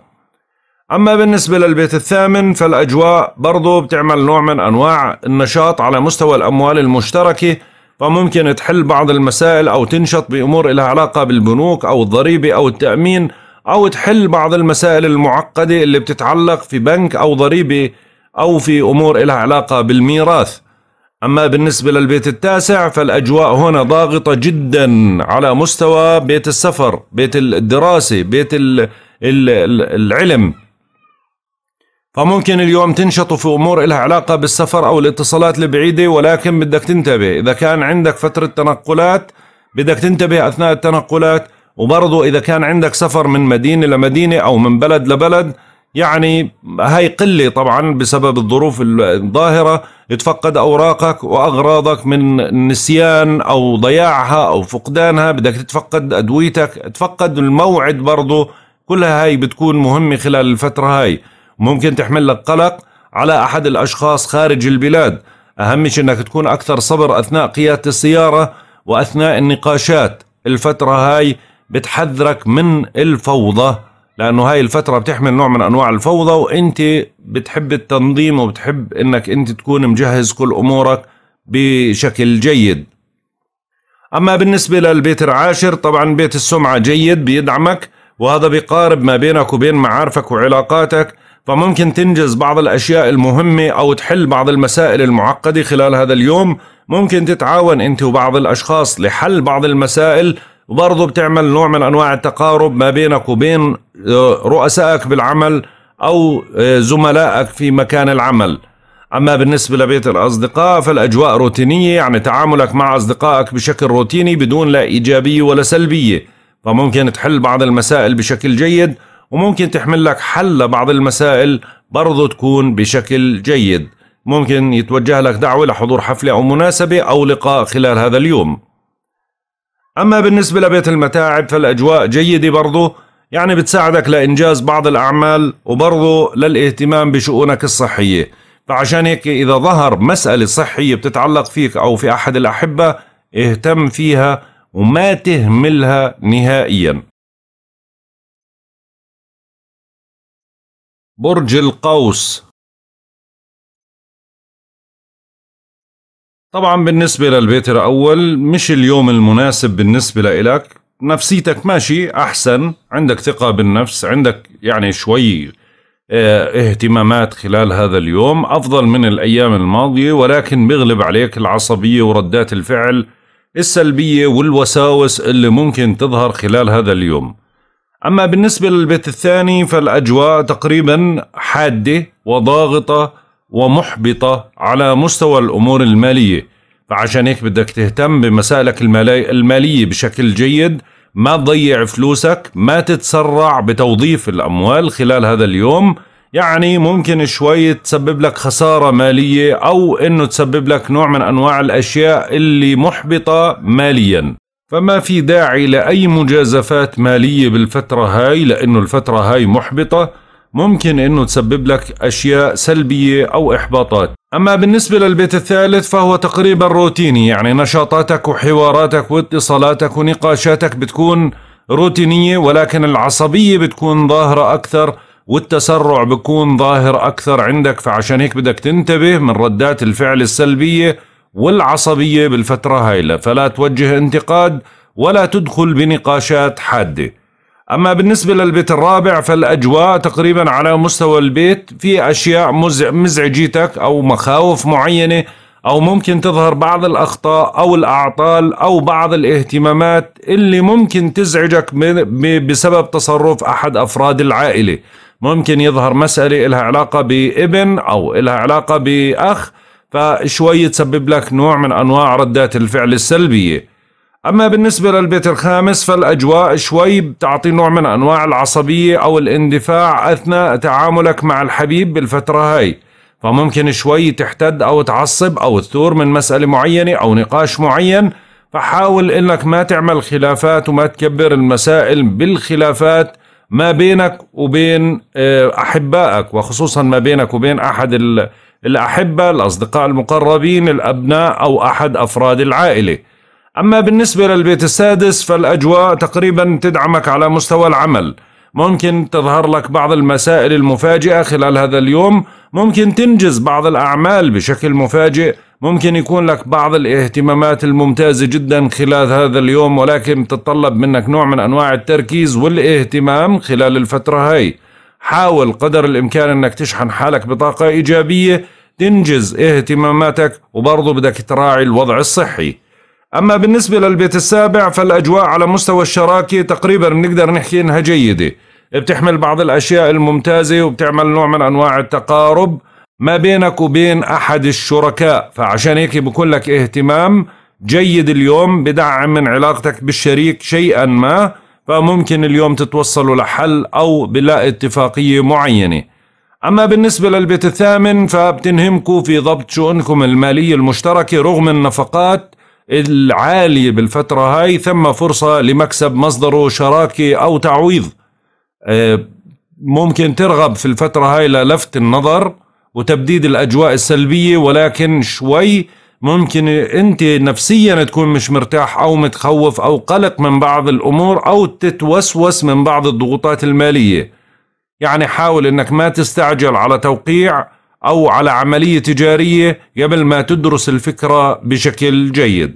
أما بالنسبة للبيت الثامن فالأجواء برضو بتعمل نوع من أنواع النشاط على مستوى الأموال المشتركة فممكن تحل بعض المسائل أو تنشط بأمور لها علاقة بالبنوك أو الضريبة أو التأمين أو تحل بعض المسائل المعقدة اللي بتتعلق في بنك أو ضريبة أو في أمور لها علاقة بالميراث أما بالنسبة للبيت التاسع فالأجواء هنا ضاغطة جدا على مستوى بيت السفر بيت الدراسة بيت العلم فممكن اليوم تنشطوا في أمور لها علاقة بالسفر أو الاتصالات البعيدة ولكن بدك تنتبه إذا كان عندك فترة تنقلات بدك تنتبه أثناء التنقلات وبرضه إذا كان عندك سفر من مدينة لمدينة أو من بلد لبلد يعني هاي قلة طبعا بسبب الظروف الظاهرة تفقد أوراقك وأغراضك من نسيان أو ضياعها أو فقدانها بدك تتفقد أدويتك تفقد الموعد برضه كلها هاي بتكون مهمة خلال الفترة هاي ممكن تحمل لك قلق على أحد الأشخاص خارج البلاد أهم شيء أنك تكون أكثر صبر أثناء قيادة السيارة وأثناء النقاشات الفترة هاي بتحذرك من الفوضى لانه هاي الفتره بتحمل نوع من انواع الفوضى وانت بتحب التنظيم وبتحب انك انت تكون مجهز كل امورك بشكل جيد اما بالنسبه للبيت العاشر طبعا بيت السمعه جيد بيدعمك وهذا بيقارب ما بينك وبين معارفك وعلاقاتك فممكن تنجز بعض الاشياء المهمه او تحل بعض المسائل المعقده خلال هذا اليوم ممكن تتعاون انت وبعض الاشخاص لحل بعض المسائل وبرضه بتعمل نوع من انواع التقارب ما بينك وبين آه، رؤسائك بالعمل او آه، زملائك في مكان العمل اما بالنسبه لبيت الاصدقاء فالاجواء روتينيه يعني تعاملك مع اصدقائك بشكل روتيني بدون لا ايجابيه ولا سلبيه فممكن تحل بعض المسائل بشكل جيد وممكن تحمل لك حل لبعض المسائل برضه تكون بشكل جيد ممكن يتوجه لك دعوه لحضور حفله او مناسبه او لقاء خلال هذا اليوم أما بالنسبة لبيت المتاعب فالأجواء جيدة برضو يعني بتساعدك لإنجاز بعض الأعمال وبرضو للاهتمام بشؤونك الصحية فعشان هيك إذا ظهر مسألة صحية بتتعلق فيك أو في أحد الأحبة اهتم فيها وما تهملها نهائيا برج القوس طبعا بالنسبة للبيت الأول مش اليوم المناسب بالنسبة لإلك نفسيتك ماشي أحسن عندك ثقة بالنفس عندك يعني شوي آه، اهتمامات خلال هذا اليوم أفضل من الأيام الماضية ولكن بيغلب عليك العصبية وردات الفعل السلبية والوساوس اللي ممكن تظهر خلال هذا اليوم أما بالنسبة للبيت الثاني فالأجواء تقريبا حادة وضاغطة ومحبطة على مستوى الأمور المالية فعشان هيك بدك تهتم بمسائلك المالية بشكل جيد ما تضيع فلوسك ما تتسرع بتوظيف الأموال خلال هذا اليوم يعني ممكن شوي تسبب لك خسارة مالية أو أنه تسبب لك نوع من أنواع الأشياء اللي محبطة ماليا فما في داعي لأي مجازفات مالية بالفترة هاي لأنه الفترة هاي محبطة ممكن انه تسبب لك اشياء سلبيه او احباطات اما بالنسبه للبيت الثالث فهو تقريبا روتيني يعني نشاطاتك وحواراتك واتصالاتك ونقاشاتك بتكون روتينيه ولكن العصبيه بتكون ظاهره اكثر والتسرع بكون ظاهر اكثر عندك فعشان هيك بدك تنتبه من ردات الفعل السلبيه والعصبيه بالفتره هاي فلا توجه انتقاد ولا تدخل بنقاشات حاده أما بالنسبة للبيت الرابع فالأجواء تقريبا على مستوى البيت في أشياء مزعجيتك أو مخاوف معينة أو ممكن تظهر بعض الأخطاء أو الأعطال أو بعض الاهتمامات اللي ممكن تزعجك بسبب تصرف أحد أفراد العائلة ممكن يظهر مسألة إلها علاقة بابن أو إلها علاقة بأخ فشوي تسبب لك نوع من أنواع ردات الفعل السلبية أما بالنسبة للبيت الخامس فالأجواء شوي بتعطي نوع من أنواع العصبية أو الاندفاع أثناء تعاملك مع الحبيب بالفترة هاي فممكن شوي تحتد أو تعصب أو تثور من مسألة معينة أو نقاش معين فحاول إنك ما تعمل خلافات وما تكبر المسائل بالخلافات ما بينك وبين آه، أحبائك وخصوصا ما بينك وبين أحد الأحبة الأصدقاء المقربين الأبناء أو أحد أفراد العائلة أما بالنسبة للبيت السادس فالأجواء تقريبا تدعمك على مستوى العمل ممكن تظهر لك بعض المسائل المفاجئة خلال هذا اليوم ممكن تنجز بعض الأعمال بشكل مفاجئ ممكن يكون لك بعض الاهتمامات الممتازة جدا خلال هذا اليوم ولكن تتطلب منك نوع من أنواع التركيز والاهتمام خلال الفترة هاي حاول قدر الإمكان أنك تشحن حالك بطاقة إيجابية تنجز اهتماماتك وبرضه بدك تراعي الوضع الصحي أما بالنسبة للبيت السابع فالأجواء على مستوى الشراكة تقريبا بنقدر نحكي إنها جيدة بتحمل بعض الأشياء الممتازة وبتعمل نوع من أنواع التقارب ما بينك وبين أحد الشركاء فعشان هيك بكون لك اهتمام جيد اليوم بدعم من علاقتك بالشريك شيئا ما فممكن اليوم تتوصلوا لحل أو بلا اتفاقية معينة أما بالنسبة للبيت الثامن فبتنهمكم في ضبط شؤونكم المالية المشتركة رغم النفقات العالي بالفترة هاي ثم فرصة لمكسب مصدره شراكة أو تعويض آه، ممكن ترغب في الفترة هاي للفت النظر وتبديد الأجواء السلبية ولكن شوي ممكن أنت نفسيا تكون مش مرتاح أو متخوف أو قلق من بعض الأمور أو تتوسوس من بعض الضغوطات المالية يعني حاول أنك ما تستعجل على توقيع أو على عملية تجارية قبل ما تدرس الفكرة بشكل جيد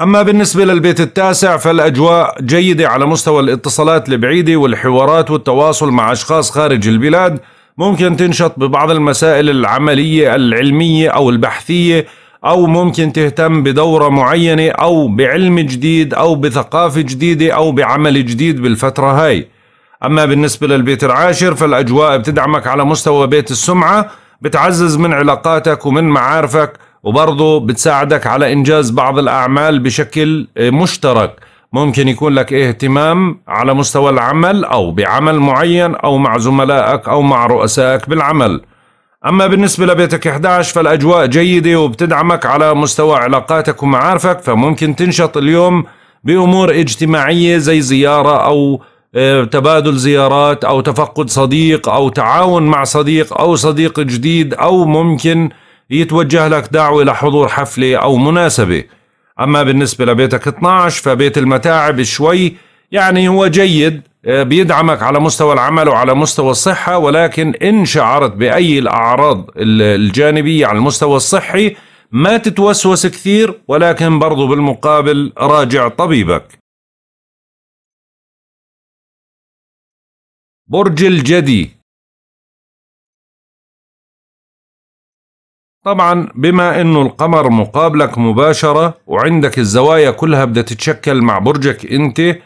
أما بالنسبة للبيت التاسع فالأجواء جيدة على مستوى الاتصالات البعيدة والحوارات والتواصل مع أشخاص خارج البلاد ممكن تنشط ببعض المسائل العملية العلمية أو البحثية أو ممكن تهتم بدورة معينة أو بعلم جديد أو بثقافة جديدة أو بعمل جديد بالفترة هاي أما بالنسبة للبيت العاشر فالأجواء بتدعمك على مستوى بيت السمعة بتعزز من علاقاتك ومن معارفك وبرضه بتساعدك على إنجاز بعض الأعمال بشكل آه، مشترك ممكن يكون لك اهتمام على مستوى العمل أو بعمل معين أو مع زملائك أو مع رؤسائك بالعمل أما بالنسبة لبيتك 11 فالأجواء جيدة وبتدعمك على مستوى علاقاتك ومعارفك فممكن تنشط اليوم بأمور اجتماعية زي زيارة أو آه، تبادل زيارات او تفقد صديق او تعاون مع صديق او صديق جديد او ممكن يتوجه لك دعوه لحضور حفله او مناسبه اما بالنسبه لبيتك 12 فبيت المتاعب شوي يعني هو جيد آه، بيدعمك على مستوى العمل وعلى مستوى الصحه ولكن ان شعرت باي الاعراض الجانبيه على المستوى الصحي ما تتوسوس كثير ولكن برضو بالمقابل راجع طبيبك برج الجدي طبعا بما انه القمر مقابلك مباشرة وعندك الزوايا كلها بدها تتشكل مع برجك انت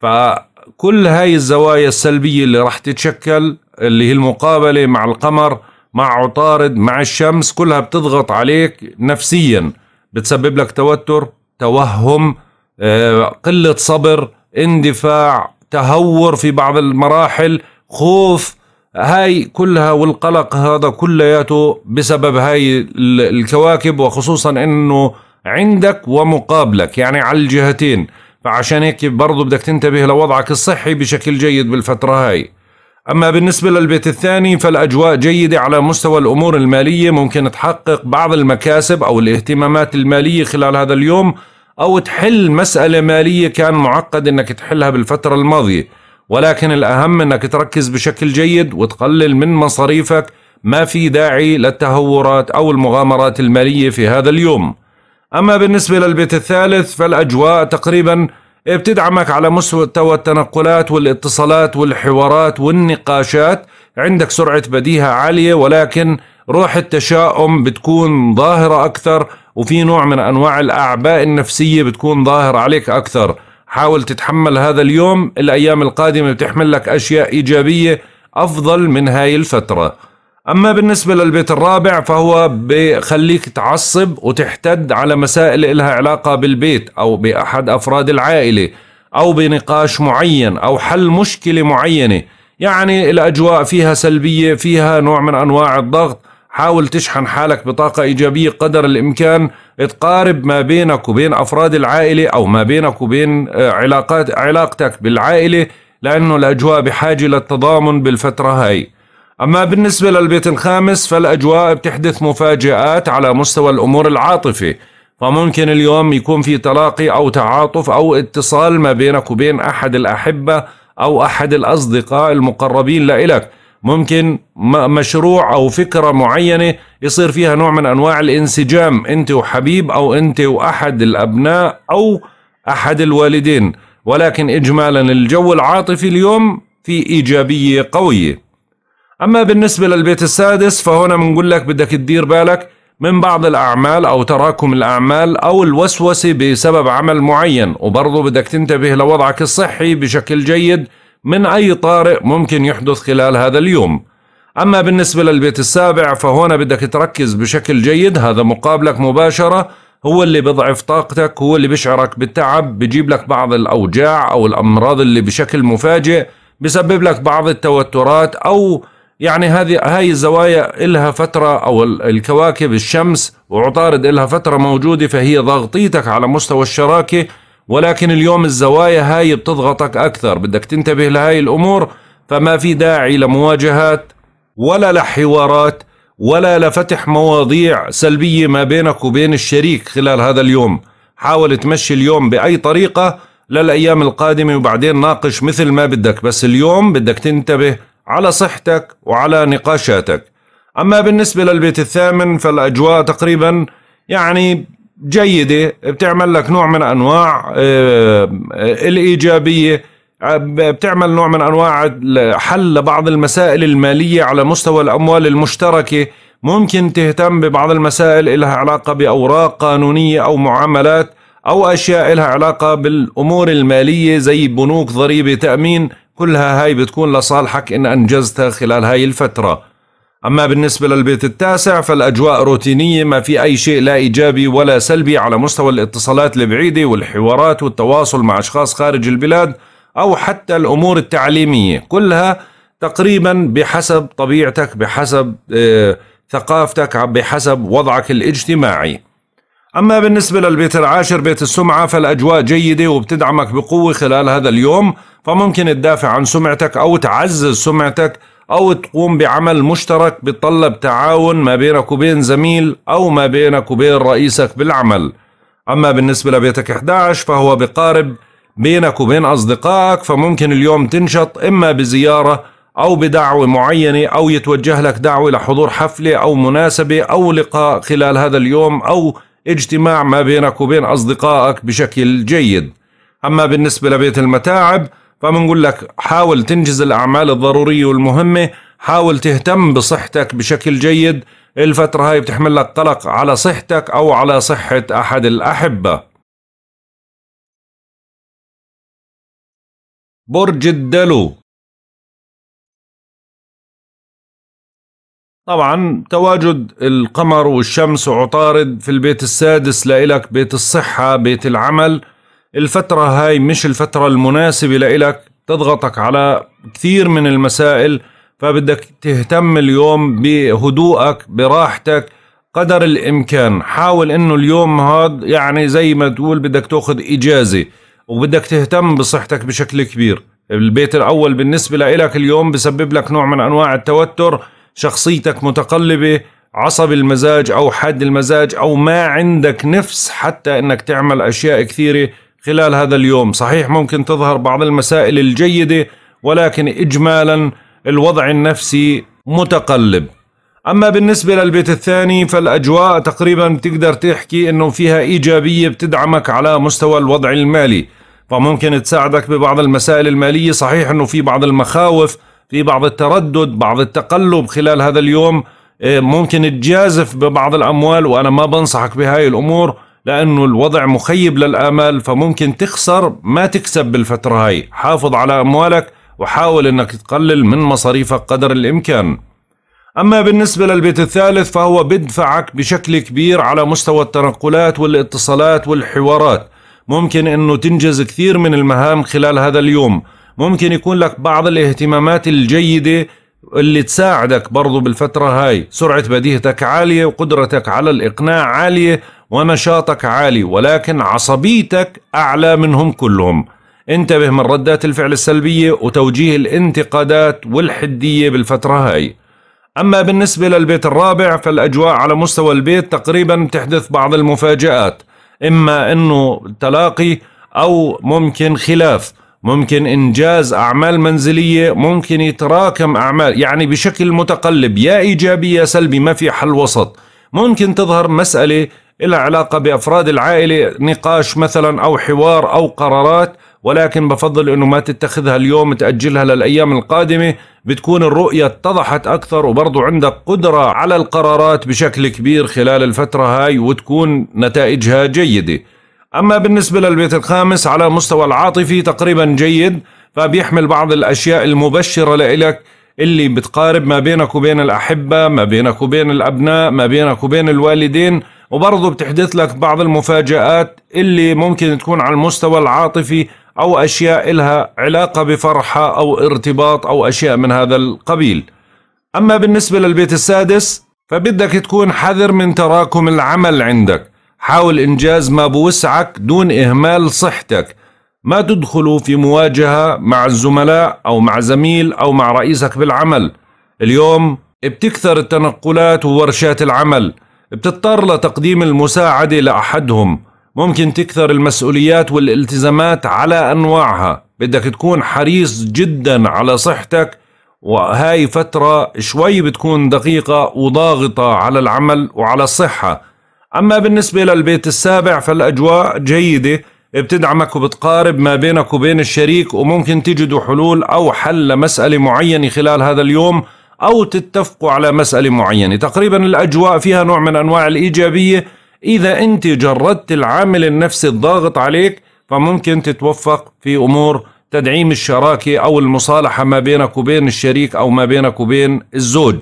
فكل هاي الزوايا السلبية اللي راح تتشكل اللي هي المقابلة مع القمر مع عطارد مع الشمس كلها بتضغط عليك نفسيا بتسبب لك توتر توهم آه، قلة صبر اندفاع تهور في بعض المراحل خوف هاي كلها والقلق هذا كلياته بسبب هاي الكواكب وخصوصا انه عندك ومقابلك يعني على الجهتين فعشان هيك برضو بدك تنتبه لوضعك الصحي بشكل جيد بالفترة هاي أما بالنسبة للبيت الثاني فالأجواء جيدة على مستوى الأمور المالية ممكن تحقق بعض المكاسب أو الاهتمامات المالية خلال هذا اليوم أو تحل مسألة مالية كان معقد أنك تحلها بالفترة الماضية ولكن الأهم أنك تركز بشكل جيد وتقلل من مصاريفك ما في داعي للتهورات أو المغامرات المالية في هذا اليوم أما بالنسبة للبيت الثالث فالأجواء تقريبا بتدعمك على مستوى التنقلات والاتصالات والحوارات والنقاشات عندك سرعة بديهة عالية ولكن روح التشاؤم بتكون ظاهرة أكثر وفي نوع من انواع الاعباء النفسيه بتكون ظاهر عليك اكثر حاول تتحمل هذا اليوم الايام القادمه بتحمل لك اشياء ايجابيه افضل من هاي الفتره اما بالنسبه للبيت الرابع فهو بخليك تعصب وتحتد على مسائل إلها علاقه بالبيت او باحد افراد العائله او بنقاش معين او حل مشكله معينه يعني الاجواء فيها سلبيه فيها نوع من انواع الضغط حاول تشحن حالك بطاقة إيجابية قدر الإمكان تقارب ما بينك وبين أفراد العائلة أو ما بينك وبين آه، علاقات علاقتك بالعائلة لأنه الأجواء بحاجة للتضامن بالفترة هاي أما بالنسبة للبيت الخامس فالأجواء بتحدث مفاجآت على مستوى الأمور العاطفة فممكن اليوم يكون في تلاقي أو تعاطف أو اتصال ما بينك وبين أحد الأحبة أو أحد الأصدقاء المقربين لإلك ممكن مشروع او فكره معينه يصير فيها نوع من انواع الانسجام انت وحبيب او انت واحد الابناء او احد الوالدين ولكن اجمالا الجو العاطفي اليوم في ايجابيه قويه اما بالنسبه للبيت السادس فهنا بنقول لك بدك تدير بالك من بعض الأعمال أو تراكم الأعمال أو الوسوسة بسبب عمل معين وبرضه بدك تنتبه لوضعك الصحي بشكل جيد من أي طارئ ممكن يحدث خلال هذا اليوم أما بالنسبة للبيت السابع فهنا بدك تركز بشكل جيد هذا مقابلك مباشرة هو اللي بضعف طاقتك هو اللي بشعرك بالتعب بجيب لك بعض الأوجاع أو الأمراض اللي بشكل مفاجئ بسبب لك بعض التوترات أو يعني هذه هاي الزوايا إلها فترة أو الكواكب الشمس وعطارد إلها فترة موجودة فهي ضغطيتك على مستوى الشراكة ولكن اليوم الزوايا هاي بتضغطك أكثر بدك تنتبه لهاي الأمور فما في داعي لمواجهات ولا لحوارات ولا لفتح مواضيع سلبية ما بينك وبين الشريك خلال هذا اليوم حاول تمشي اليوم بأي طريقة للأيام القادمة وبعدين ناقش مثل ما بدك بس اليوم بدك تنتبه على صحتك وعلى نقاشاتك أما بالنسبة للبيت الثامن فالأجواء تقريبا يعني جيدة بتعمل لك نوع من أنواع آه، الإيجابية آه، بتعمل نوع من أنواع حل لبعض المسائل المالية على مستوى الأموال المشتركة ممكن تهتم ببعض المسائل إلها علاقة بأوراق قانونية أو معاملات أو أشياء إلها علاقة بالأمور المالية زي بنوك ضريبة تأمين كلها هاي بتكون لصالحك إن أنجزتها خلال هاي الفترة أما بالنسبة للبيت التاسع فالأجواء روتينية ما في أي شيء لا إيجابي ولا سلبي على مستوى الاتصالات البعيدة والحوارات والتواصل مع أشخاص خارج البلاد أو حتى الأمور التعليمية كلها تقريبا بحسب طبيعتك بحسب آه، ثقافتك بحسب وضعك الاجتماعي أما بالنسبة للبيت العاشر بيت السمعة فالأجواء جيدة وبتدعمك بقوة خلال هذا اليوم فممكن تدافع عن سمعتك أو تعزز سمعتك أو تقوم بعمل مشترك بتطلب تعاون ما بينك وبين زميل أو ما بينك وبين رئيسك بالعمل أما بالنسبة لبيتك 11 فهو بقارب بينك وبين أصدقائك فممكن اليوم تنشط إما بزيارة أو بدعوة معينة أو يتوجه لك دعوة لحضور حفلة أو مناسبة أو لقاء خلال هذا اليوم أو اجتماع ما بينك وبين أصدقائك بشكل جيد أما بالنسبة لبيت المتاعب فبنقول لك حاول تنجز الأعمال الضرورية والمهمة حاول تهتم بصحتك بشكل جيد الفترة هاي بتحمل لك قلق على صحتك أو على صحة أحد الأحبة برج الدلو طبعا تواجد القمر والشمس وعطارد في البيت السادس لإلك بيت الصحة بيت العمل الفترة هاي مش الفترة المناسبة لإلك تضغطك على كثير من المسائل فبدك تهتم اليوم بهدوءك براحتك قدر الامكان حاول انه اليوم هاد يعني زي ما تقول بدك تاخذ اجازه وبدك تهتم بصحتك بشكل كبير البيت الاول بالنسبه لإلك اليوم بسبب لك نوع من انواع التوتر شخصيتك متقلبه عصب المزاج او حاد المزاج او ما عندك نفس حتى انك تعمل اشياء كثيره خلال هذا اليوم صحيح ممكن تظهر بعض المسائل الجيدة ولكن إجمالا الوضع النفسي متقلب أما بالنسبة للبيت الثاني فالأجواء تقريبا بتقدر تحكي أنه فيها إيجابية بتدعمك على مستوى الوضع المالي فممكن تساعدك ببعض المسائل المالية صحيح أنه في بعض المخاوف في بعض التردد بعض التقلب خلال هذا اليوم إيه، ممكن تجازف ببعض الأموال وأنا ما بنصحك بهاي الأمور لأنه الوضع مخيب للآمال فممكن تخسر ما تكسب بالفترة هاي حافظ على أموالك وحاول أنك تقلل من مصاريفك قدر الإمكان أما بالنسبة للبيت الثالث فهو بدفعك بشكل كبير على مستوى التنقلات والاتصالات والحوارات ممكن أنه تنجز كثير من المهام خلال هذا اليوم ممكن يكون لك بعض الاهتمامات الجيدة اللي تساعدك برضو بالفترة هاي سرعة بديهتك عالية وقدرتك على الإقناع عالية ونشاطك عالي ولكن عصبيتك أعلى منهم كلهم انتبه من ردات الفعل السلبية وتوجيه الانتقادات والحدية بالفترة هاي أما بالنسبة للبيت الرابع فالأجواء على مستوى البيت تقريبا تحدث بعض المفاجآت إما أنه تلاقي أو ممكن خلاف ممكن إنجاز أعمال منزلية ممكن يتراكم أعمال يعني بشكل متقلب يا إيجابي يا سلبي ما في حل وسط ممكن تظهر مسألة لها علاقة بأفراد العائلة نقاش مثلا أو حوار أو قرارات ولكن بفضل أنه ما تتخذها اليوم تأجلها للأيام القادمة بتكون الرؤية اتضحت أكثر وبرضو عندك قدرة على القرارات بشكل كبير خلال الفترة هاي وتكون نتائجها جيدة أما بالنسبة للبيت الخامس على مستوى العاطفي تقريبا جيد فبيحمل بعض الأشياء المبشرة لإلك اللي بتقارب ما بينك وبين الأحبة ما بينك وبين الأبناء ما بينك وبين الوالدين وبرضه بتحدث لك بعض المفاجآت اللي ممكن تكون على المستوى العاطفي أو أشياء إلها علاقة بفرحة أو ارتباط أو أشياء من هذا القبيل أما بالنسبة للبيت السادس فبدك تكون حذر من تراكم العمل عندك حاول إنجاز ما بوسعك دون إهمال صحتك ما تدخلوا في مواجهة مع الزملاء أو مع زميل أو مع رئيسك بالعمل اليوم بتكثر التنقلات وورشات العمل بتضطر لتقديم المساعدة لأحدهم ممكن تكثر المسؤوليات والالتزامات على أنواعها بدك تكون حريص جدا على صحتك وهاي فترة شوي بتكون دقيقة وضاغطة على العمل وعلى الصحة أما بالنسبة للبيت السابع فالأجواء جيدة بتدعمك وبتقارب ما بينك وبين الشريك وممكن تجدوا حلول أو حل لمسألة معينة خلال هذا اليوم أو تتفقوا على مسألة معينة تقريبا الأجواء فيها نوع من أنواع الإيجابية إذا أنت جردت العامل النفسي الضاغط عليك فممكن تتوفق في أمور تدعيم الشراكة أو المصالحة ما بينك وبين الشريك أو ما بينك وبين الزوج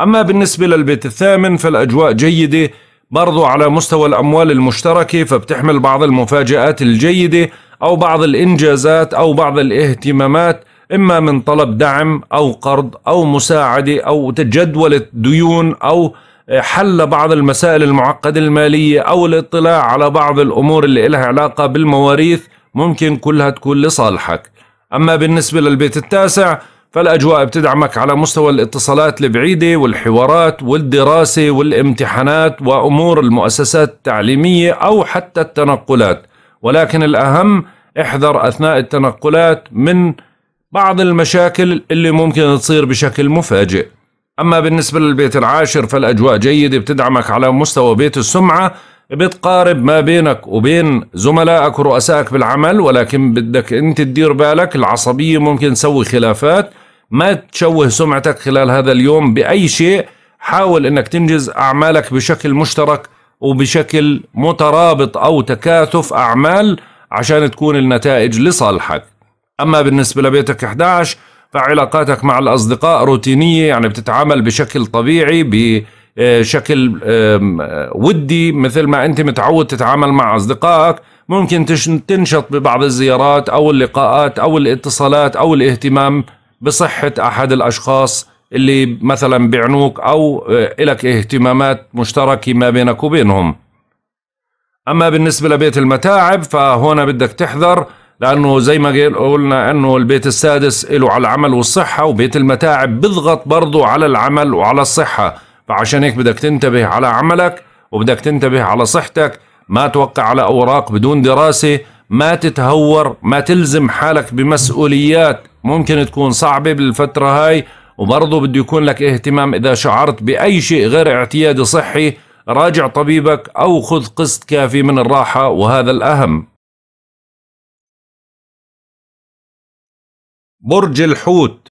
أما بالنسبة للبيت الثامن فالأجواء جيدة برضو على مستوى الأموال المشتركة فبتحمل بعض المفاجآت الجيدة أو بعض الإنجازات أو بعض الاهتمامات إما من طلب دعم أو قرض أو مساعدة أو تجدولة ديون أو حل بعض المسائل المعقدة المالية أو الاطلاع على بعض الأمور اللي إلها علاقة بالمواريث ممكن كلها تكون لصالحك أما بالنسبة للبيت التاسع فالأجواء بتدعمك على مستوى الاتصالات البعيدة والحوارات والدراسة والامتحانات وأمور المؤسسات التعليمية أو حتى التنقلات ولكن الأهم احذر أثناء التنقلات من بعض المشاكل اللي ممكن تصير بشكل مفاجئ أما بالنسبة للبيت العاشر فالأجواء جيدة بتدعمك على مستوى بيت السمعة بتقارب ما بينك وبين زملائك ورؤسائك بالعمل ولكن بدك أنت تدير بالك العصبية ممكن تسوي خلافات ما تشوه سمعتك خلال هذا اليوم بأي شيء حاول أنك تنجز أعمالك بشكل مشترك وبشكل مترابط أو تكاثف أعمال عشان تكون النتائج لصالحك أما بالنسبة لبيتك 11 فعلاقاتك مع الأصدقاء روتينية يعني بتتعامل بشكل طبيعي بشكل ودي مثل ما أنت متعود تتعامل مع أصدقائك ممكن تنشط ببعض الزيارات أو اللقاءات أو الاتصالات أو الاهتمام بصحة أحد الأشخاص اللي مثلا بيعنوك أو إلك اهتمامات مشتركة ما بينك وبينهم أما بالنسبة لبيت المتاعب فهنا بدك تحذر لأنه زي ما قلنا أنه البيت السادس له على العمل والصحة وبيت المتاعب بضغط برضه على العمل وعلى الصحة فعشان هيك بدك تنتبه على عملك وبدك تنتبه على صحتك ما توقع على أوراق بدون دراسة ما تتهور ما تلزم حالك بمسؤوليات ممكن تكون صعبة بالفترة هاي وبرضه بده يكون لك اهتمام إذا شعرت بأي شيء غير اعتيادي صحي راجع طبيبك أو خذ قسط كافي من الراحة وهذا الأهم برج الحوت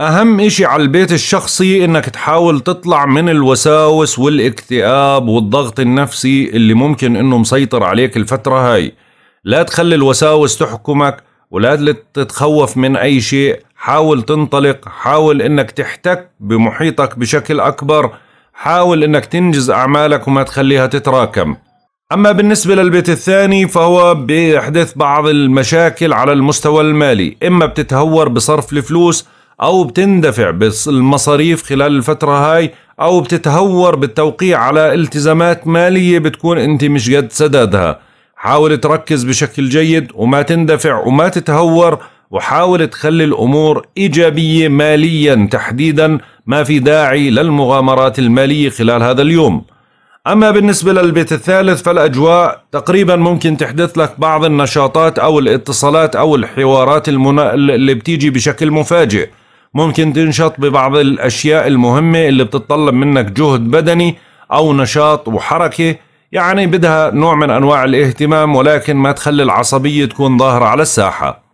أهم إشي على البيت الشخصي إنك تحاول تطلع من الوساوس والاكتئاب والضغط النفسي اللي ممكن إنه مسيطر عليك الفترة هاي لا تخلي الوساوس تحكمك ولا تتخوف من أي شيء حاول تنطلق حاول أنك تحتك بمحيطك بشكل أكبر حاول أنك تنجز أعمالك وما تخليها تتراكم أما بالنسبة للبيت الثاني فهو بيحدث بعض المشاكل على المستوى المالي إما بتتهور بصرف الفلوس أو بتندفع بالمصاريف خلال الفترة هاي أو بتتهور بالتوقيع على التزامات مالية بتكون أنت مش قد سدادها حاول تركز بشكل جيد وما تندفع وما تتهور وحاول تخلي الامور ايجابيه ماليا تحديدا ما في داعي للمغامرات الماليه خلال هذا اليوم. اما بالنسبه للبيت الثالث فالاجواء تقريبا ممكن تحدث لك بعض النشاطات او الاتصالات او الحوارات المنا... اللي بتيجي بشكل مفاجئ. ممكن تنشط ببعض الاشياء المهمه اللي بتتطلب منك جهد بدني او نشاط وحركه يعني بدها نوع من أنواع الاهتمام ولكن ما تخلي العصبية تكون ظاهرة على الساحة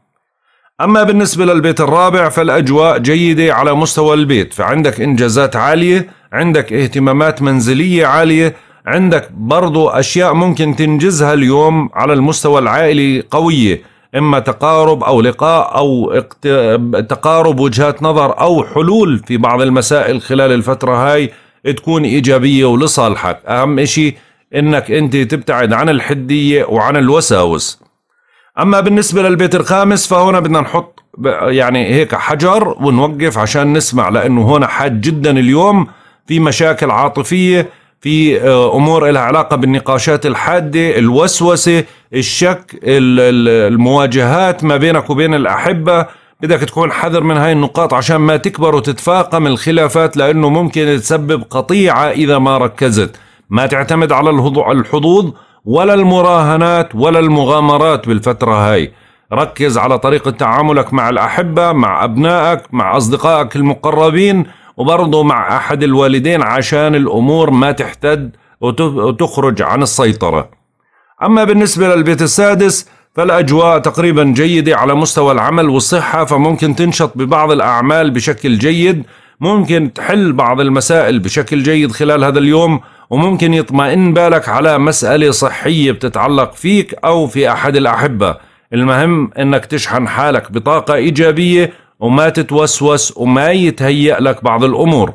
أما بالنسبة للبيت الرابع فالأجواء جيدة على مستوى البيت فعندك إنجازات عالية عندك اهتمامات منزلية عالية عندك برضو أشياء ممكن تنجزها اليوم على المستوى العائلي قوية إما تقارب أو لقاء أو اقت... تقارب وجهات نظر أو حلول في بعض المسائل خلال الفترة هاي تكون إيجابية ولصالحك أهم إشي انك انت تبتعد عن الحديه وعن الوساوس اما بالنسبه للبيت الخامس فهنا بدنا نحط يعني هيك حجر ونوقف عشان نسمع لانه هنا حاد جدا اليوم في مشاكل عاطفيه في آه، امور لها علاقه بالنقاشات الحاده الوسوسه الشك المواجهات ما بينك وبين الاحبه بدك تكون حذر من هاي النقاط عشان ما تكبر وتتفاقم الخلافات لانه ممكن تسبب قطيعه اذا ما ركزت ما تعتمد على الحظوظ ولا المراهنات ولا المغامرات بالفترة هاي ركز على طريقة تعاملك مع الأحبة مع أبنائك مع أصدقائك المقربين وبرضه مع أحد الوالدين عشان الأمور ما تحتد وتخرج عن السيطرة أما بالنسبة للبيت السادس فالأجواء تقريبا جيدة على مستوى العمل والصحة فممكن تنشط ببعض الأعمال بشكل جيد ممكن تحل بعض المسائل بشكل جيد خلال هذا اليوم وممكن يطمئن بالك على مسألة صحية بتتعلق فيك أو في أحد الأحبة المهم أنك تشحن حالك بطاقة إيجابية وما تتوسوس وما يتهيأ لك بعض الأمور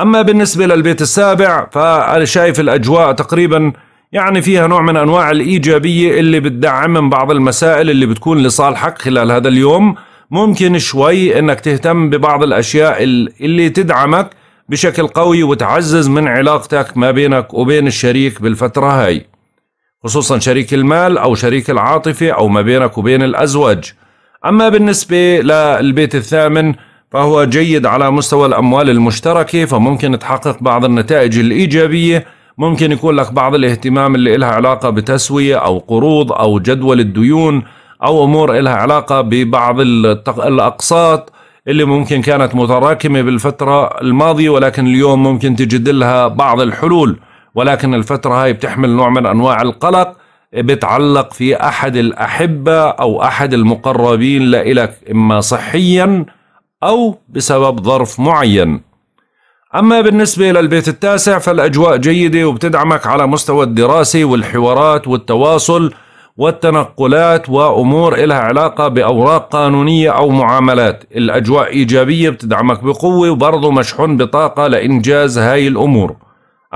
أما بالنسبة للبيت السابع فأنا شايف الأجواء تقريبا يعني فيها نوع من أنواع الإيجابية اللي بتدعم من بعض المسائل اللي بتكون لصالحك خلال هذا اليوم ممكن شوي أنك تهتم ببعض الأشياء اللي تدعمك بشكل قوي وتعزز من علاقتك ما بينك وبين الشريك بالفترة هاي خصوصا شريك المال أو شريك العاطفة أو ما بينك وبين الأزواج أما بالنسبة للبيت الثامن فهو جيد على مستوى الأموال المشتركة فممكن تحقق بعض النتائج الإيجابية ممكن يكون لك بعض الاهتمام اللي إلها علاقة بتسوية أو قروض أو جدول الديون أو أمور إلها علاقة ببعض الأقساط اللي ممكن كانت متراكمه بالفتره الماضيه ولكن اليوم ممكن تجد لها بعض الحلول ولكن الفتره هاي بتحمل نوع من انواع القلق بتعلق في احد الاحبه او احد المقربين لإلك اما صحيا او بسبب ظرف معين. اما بالنسبه للبيت التاسع فالاجواء جيده وبتدعمك على مستوى الدراسه والحوارات والتواصل والتنقلات وأمور إلها علاقة بأوراق قانونية أو معاملات الأجواء إيجابية بتدعمك بقوة وبرضه مشحون بطاقة لإنجاز هاي الأمور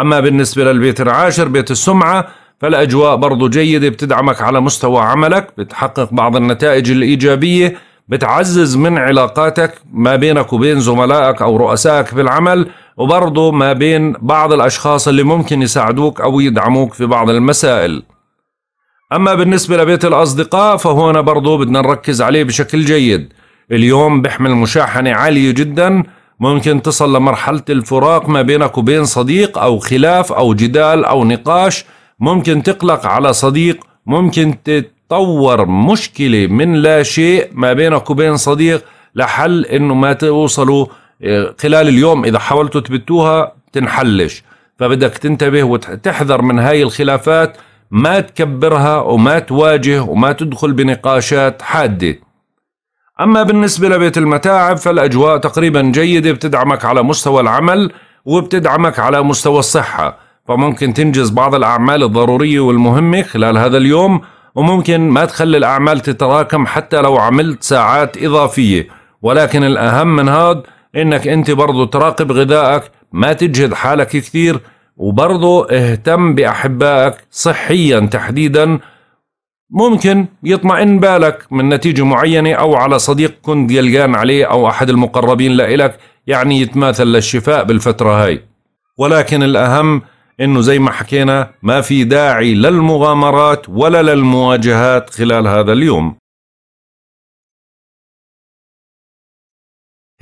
أما بالنسبة للبيت العاشر بيت السمعة فالأجواء برضو جيدة بتدعمك على مستوى عملك بتحقق بعض النتائج الإيجابية بتعزز من علاقاتك ما بينك وبين زملائك أو رؤسائك في العمل وبرضو ما بين بعض الأشخاص اللي ممكن يساعدوك أو يدعموك في بعض المسائل أما بالنسبة لبيت الأصدقاء فهنا برضو بدنا نركز عليه بشكل جيد اليوم بحمل مشاحنة عالية جدا ممكن تصل لمرحلة الفراق ما بينك وبين صديق أو خلاف أو جدال أو نقاش ممكن تقلق على صديق ممكن تتطور مشكلة من لا شيء ما بينك وبين صديق لحل انه ما توصلوا آه، خلال اليوم اذا حاولتوا تبتوها تنحلش فبدك تنتبه وتحذر من هاي الخلافات ما تكبرها وما تواجه وما تدخل بنقاشات حادة أما بالنسبة لبيت المتاعب فالأجواء تقريبا جيدة بتدعمك على مستوى العمل وبتدعمك على مستوى الصحة فممكن تنجز بعض الأعمال الضرورية والمهمة خلال هذا اليوم وممكن ما تخلي الأعمال تتراكم حتى لو عملت ساعات إضافية ولكن الأهم من هذا إنك أنت برضو تراقب غذائك ما تجهد حالك كثير وبرضه اهتم بأحبائك صحيا تحديدا ممكن يطمئن بالك من نتيجة معينة أو على صديق كنت قلقان عليه أو أحد المقربين لإلك يعني يتماثل للشفاء بالفترة هاي ولكن الأهم انه زي ما حكينا ما في داعي للمغامرات ولا للمواجهات خلال هذا اليوم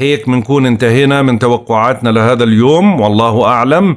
هيك بنكون انتهينا من توقعاتنا لهذا اليوم والله اعلم